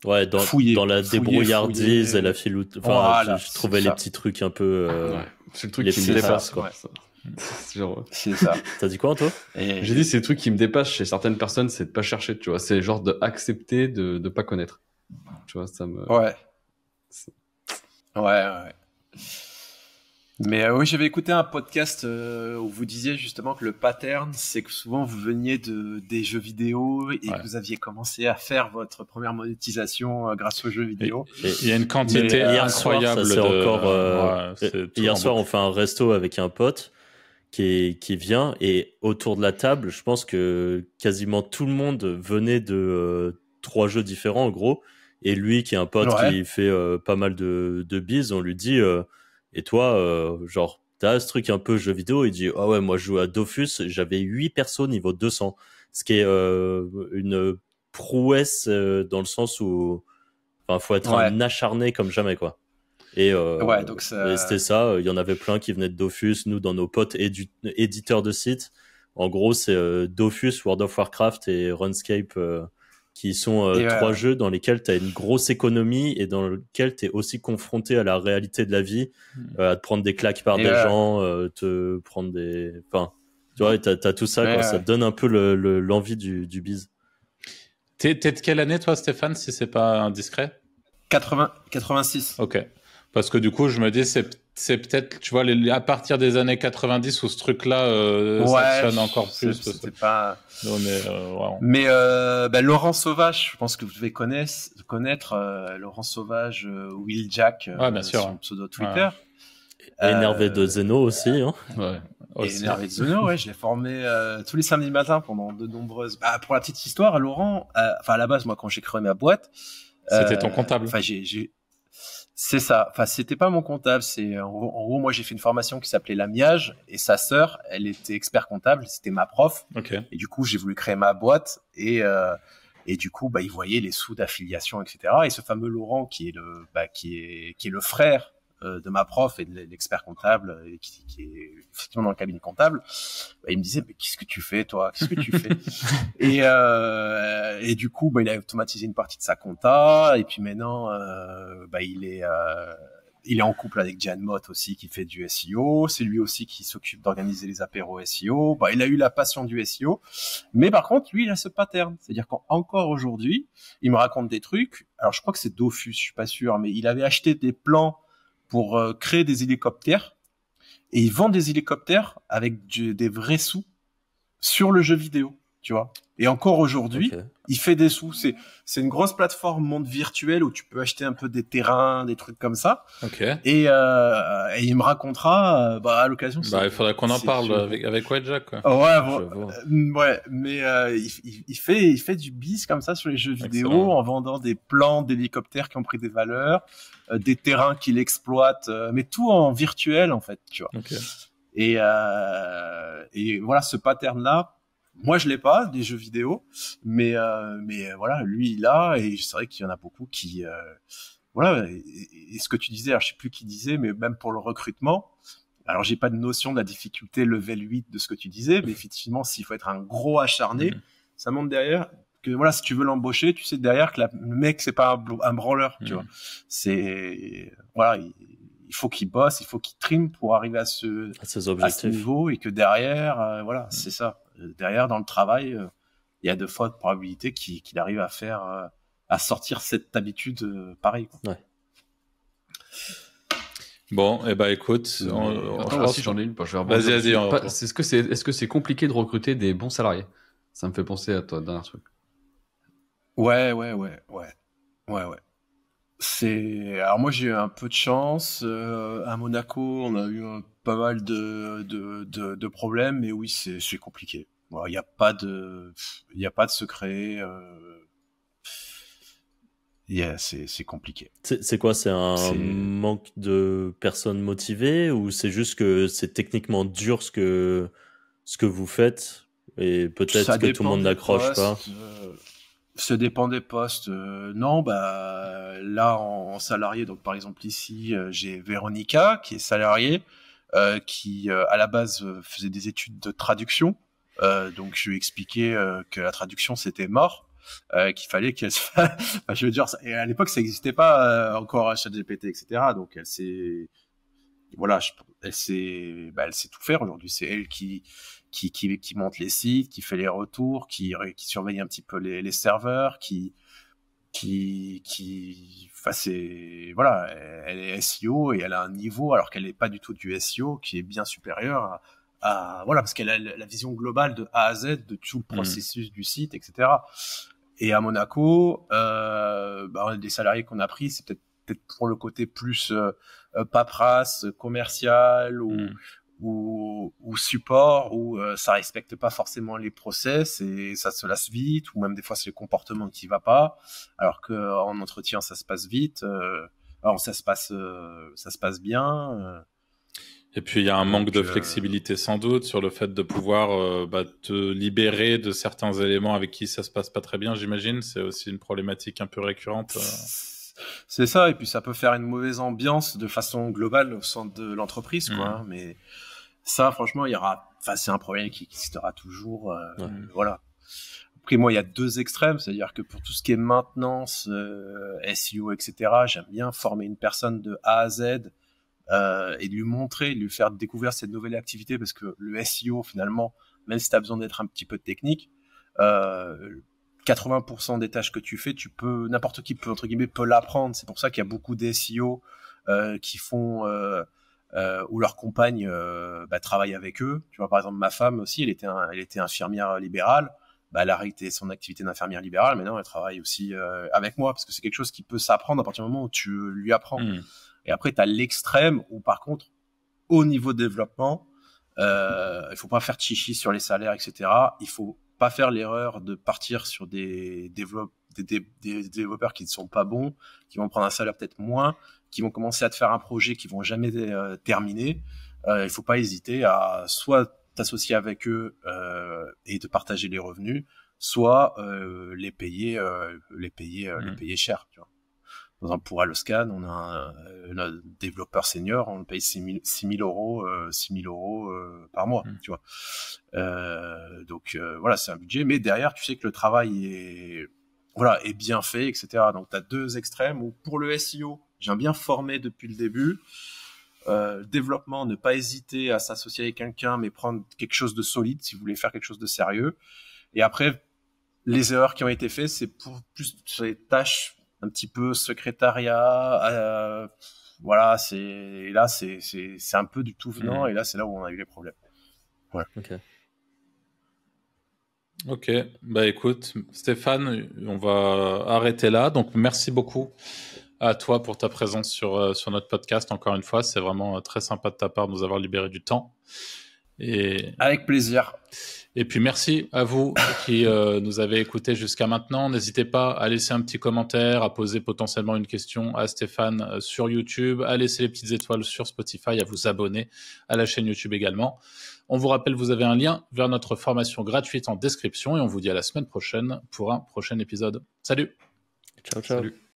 Ouais, dans, la débrouillardise et la filoute. Enfin, je, trouvais les petits trucs un peu. Euh, ouais. C'est le truc qui me dépasse, quoi. C'est ça. T'as dit quoi, toi J'ai dit, c'est le truc qui me dépasse chez certaines personnes, c'est de pas chercher, tu vois. C'est genre d'accepter de, de pas connaître. Tu vois, ça me. Ouais. Ouais, ouais. Mais euh, oui, j'avais écouté un podcast euh, où vous disiez justement que le pattern, c'est que souvent vous veniez de des jeux vidéo et que vous aviez commencé à faire votre première monétisation euh, grâce aux jeux vidéo. Il y a une quantité incroyable. Hier soir, de... encore, hier soir on fait un resto avec un pote qui, qui vient et autour de la table, je pense que quasiment tout le monde venait de trois jeux différents en gros. Et lui, qui est un pote qui fait pas mal de, de bises, on lui dit et toi, euh, genre, t'as ce truc un peu jeu vidéo, il dit, ah oh ouais, moi je joue à Dofus, j'avais 8 persos niveau 200, ce qui est euh, une prouesse euh, dans le sens où, enfin, faut être un acharné comme jamais, quoi. Et, euh, ouais, donc c'était ça, il y en avait plein qui venaient de Dofus, nous, dans nos potes éditeurs de sites. En gros, c'est Dofus, World of Warcraft et Runscape qui sont euh, trois jeux dans lesquels tu as une grosse économie et dans lesquels tu es aussi confronté à la réalité de la vie, hmm. euh, à te prendre des claques par des gens, euh, te prendre des... Enfin, tu vois, tu as, tout ça, ça te donne un peu l'envie le, du, du bise. T'es de quelle année, toi, Stéphane, si c'est pas indiscret 80... 86. Ok. Parce que du coup, je me dis, c'est c'est peut-être, tu vois, à partir des années 90 où ce truc-là fonctionne euh, encore plus. mais, euh, euh, bah, Laurent Sauvage, je pense que vous devez connaître, Laurent Sauvage, Will Jack, ouais, bien sûr. son pseudo Twitter. Énervé de Zeno aussi. Hein. Énervé de Zeno, ouais, je l'ai formé tous les samedis matins pendant de nombreuses. Bah, pour la petite histoire, Laurent, enfin à la base, moi, quand j'ai créé ma boîte, c'était ton comptable. Enfin, j'ai c'est ça. Enfin, c'était pas mon comptable. C'est en gros, moi, j'ai fait une formation qui s'appelait l'amiage et sa sœur, elle était expert comptable. C'était ma prof. Et du coup, j'ai voulu créer ma boîte et euh, et du coup, bah, il voyait les sous d'affiliation, etc. Et ce fameux Laurent qui est le bah, qui est qui est le frère euh, de ma prof et de l'expert comptable euh, qui, qui, est effectivement dans le cabinet comptable, bah, il me disait mais qu'est-ce que tu fais toi Qu'est-ce que tu fais et, euh, et du coup, bah, il a automatisé une partie de sa compta et puis maintenant, bah, il est il est en couple avec Jan Mott aussi qui fait du SEO. C'est lui aussi qui s'occupe d'organiser les apéros SEO. Bah, il a eu la passion du SEO. Mais par contre, lui, il a ce pattern. C'est-à-dire qu'encore aujourd'hui, il me raconte des trucs. Alors, je crois que c'est Dofus, je suis pas sûr, mais il avait acheté des plans pour euh, créer des hélicoptères. Et ils vendent des hélicoptères avec des vrais sous sur le jeu vidéo, tu vois. Et encore aujourd'hui, il fait des sous. C'est c'est une grosse plateforme monde virtuel où tu peux acheter un peu des terrains, des trucs comme ça. Euh, et, il me racontera euh, bah, à l'occasion. Bah, il faudrait qu'on en parle avec avec Quoi. ouais, euh, ouais, mais il, il, fait il fait du bis comme ça sur les jeux vidéo en vendant des plans d'hélicoptères qui ont pris des valeurs, des terrains qu'il exploite, mais tout en virtuel en fait, tu vois. Et, et voilà ce pattern là moi, je l'ai pas des jeux vidéo, mais euh, mais euh, voilà, lui il a et c'est vrai qu'il y en a beaucoup qui euh, voilà. Et, ce que tu disais, je sais plus qui disait, mais même pour le recrutement, alors, j'ai pas de notion de la difficulté level 8 de ce que tu disais, mais effectivement, s'il faut être un gros acharné, mm. ça monte derrière que voilà, si tu veux l'embaucher, tu sais derrière que le mec c'est pas un, un tu mm. vois. C'est voilà, il, faut qu'il bosse, il faut qu'il trime pour arriver à ce à, ce niveau et que derrière, voilà, mm. c'est ça derrière, dans le travail, euh, il y a de fortes probabilités qu'il arrive à faire, euh, à sortir cette habitude euh, Pareil. Bon, et eh ben écoute, on, je si j'en ai une, je vais Vas-y, vas-y. Est-ce que c'est est-ce que c'est compliqué de recruter des bons salariés Ça me fait penser à toi, dernier truc. Ouais, ouais, ouais, ouais, ouais, ouais. C'est alors moi j'ai eu un peu de chance euh, à Monaco on a eu euh, pas mal de, problèmes mais oui c'est compliqué il n'y a pas de il a pas de secret euh... c'est compliqué c'est quoi c'est un manque de personnes motivées ou c'est juste que c'est techniquement dur ce que ce que vous faites et peut-être que tout le monde n'accroche pas euh, ça dépend des postes. Euh, non, bah là en, en, salarié, donc par exemple ici, euh, j'ai Véronica qui est salariée, euh, qui à la base faisait des études de traduction. donc je lui ai expliqué que la traduction c'était mort, qu'il fallait qu'elle. Se... je veux dire, et à l'époque ça n'existait pas encore à ChatGPT, etc. Donc elle s'est, voilà, elle s'est, bah, elle sait tout faire aujourd'hui. C'est elle qui qui, monte les sites, qui fait les retours, qui, qui surveille un petit peu les, serveurs, qui qui qui voilà elle est SEO et elle a un niveau alors qu'elle n'est pas du tout du SEO qui est bien supérieur à, voilà parce qu'elle a la vision globale de A à Z de tout le mm. processus du site etc et à Monaco euh, bah, des salariés qu'on a pris c'est peut-être pour le côté plus euh, euh, paperasse commercial ou, mm ou, support ou euh, ça respecte pas forcément les process et ça se lasse vite ou même des fois c'est le comportement qui va pas alors que en entretien ça se passe vite euh, alors ça se passe euh, ça se passe bien et puis il y a un manque de flexibilité sans doute sur le fait de pouvoir bah, te libérer de certains éléments avec qui ça se passe pas très bien j'imagine c'est aussi une problématique un peu récurrente c'est ça et puis ça peut faire une mauvaise ambiance de façon globale au sein de l'entreprise quoi mmh. hein. mais ça, franchement, il y aura. Enfin, c'est un problème qui existera toujours. Euh, voilà. Après, moi, il y a deux extrêmes, c'est-à-dire que pour tout ce qui est maintenance, euh, SEO, etc., j'aime bien former une personne de A à Z euh, et lui montrer, lui faire découvrir cette nouvelle activité, parce que le SEO, finalement, même si tu as besoin d'être un petit peu technique, 80% euh, des tâches que tu fais, tu peux, n'importe qui peut, entre guillemets, peut l'apprendre. C'est pour ça qu'il y a beaucoup d'SEO euh, qui font euh, où leur compagne euh, bah, travaille avec eux. Tu vois, par exemple, ma femme aussi, elle était, elle était infirmière libérale. Bah, elle a arrêté son activité d'infirmière libérale, mais non, elle travaille aussi euh, avec moi, parce que c'est quelque chose qui peut s'apprendre à partir du moment où tu lui apprends. Mmh. Et après, tu as l'extrême où, par contre, au niveau développement, euh, il faut pas faire chichi sur les salaires, etc. Il faut pas faire l'erreur de partir sur des, des, des, développeurs qui ne sont pas bons, qui vont prendre un salaire peut-être moins, qui vont commencer à te faire un projet qui vont jamais euh, terminer, euh, il faut pas hésiter à soit t'associer avec eux euh, et de partager les revenus, soit euh, les payer, les payer, les mmh. payer cher. Tu vois. Par exemple, pour Alloscan, on a un, développeur senior, on le paye 6 000, euros, euh, euros par mois, mmh. tu vois. Euh, donc voilà, c'est un budget, mais derrière, tu sais que le travail est, voilà, est bien fait, etc. Donc tu as deux extrêmes Ou pour le SEO, J'aime bien former depuis le début. Euh, développement, ne pas hésiter à s'associer avec quelqu'un, mais prendre quelque chose de solide si vous voulez faire quelque chose de sérieux. Et après, les erreurs qui ont été faites, c'est pour plus de tâches un petit peu secrétariat. Euh, voilà, c'est là c'est c'est un peu du tout venant mmh. et là c'est là où on a eu les problèmes. Ouais. Ok. Ok, bah écoute, Stéphane, on va arrêter là. Donc merci beaucoup à toi pour ta présence sur, euh, sur notre podcast. Encore une fois, c'est vraiment euh, très sympa de ta part de nous avoir libéré du temps. Et... Avec plaisir. Et puis merci à vous qui euh, nous avez écoutés jusqu'à maintenant. N'hésitez pas à laisser un petit commentaire, à poser potentiellement une question à Stéphane sur YouTube, à laisser les petites étoiles sur Spotify, à vous abonner à la chaîne YouTube également. On vous rappelle, vous avez un lien vers notre formation gratuite en description et on vous dit à la semaine prochaine pour un prochain épisode. Salut. Ciao, ciao. Salut.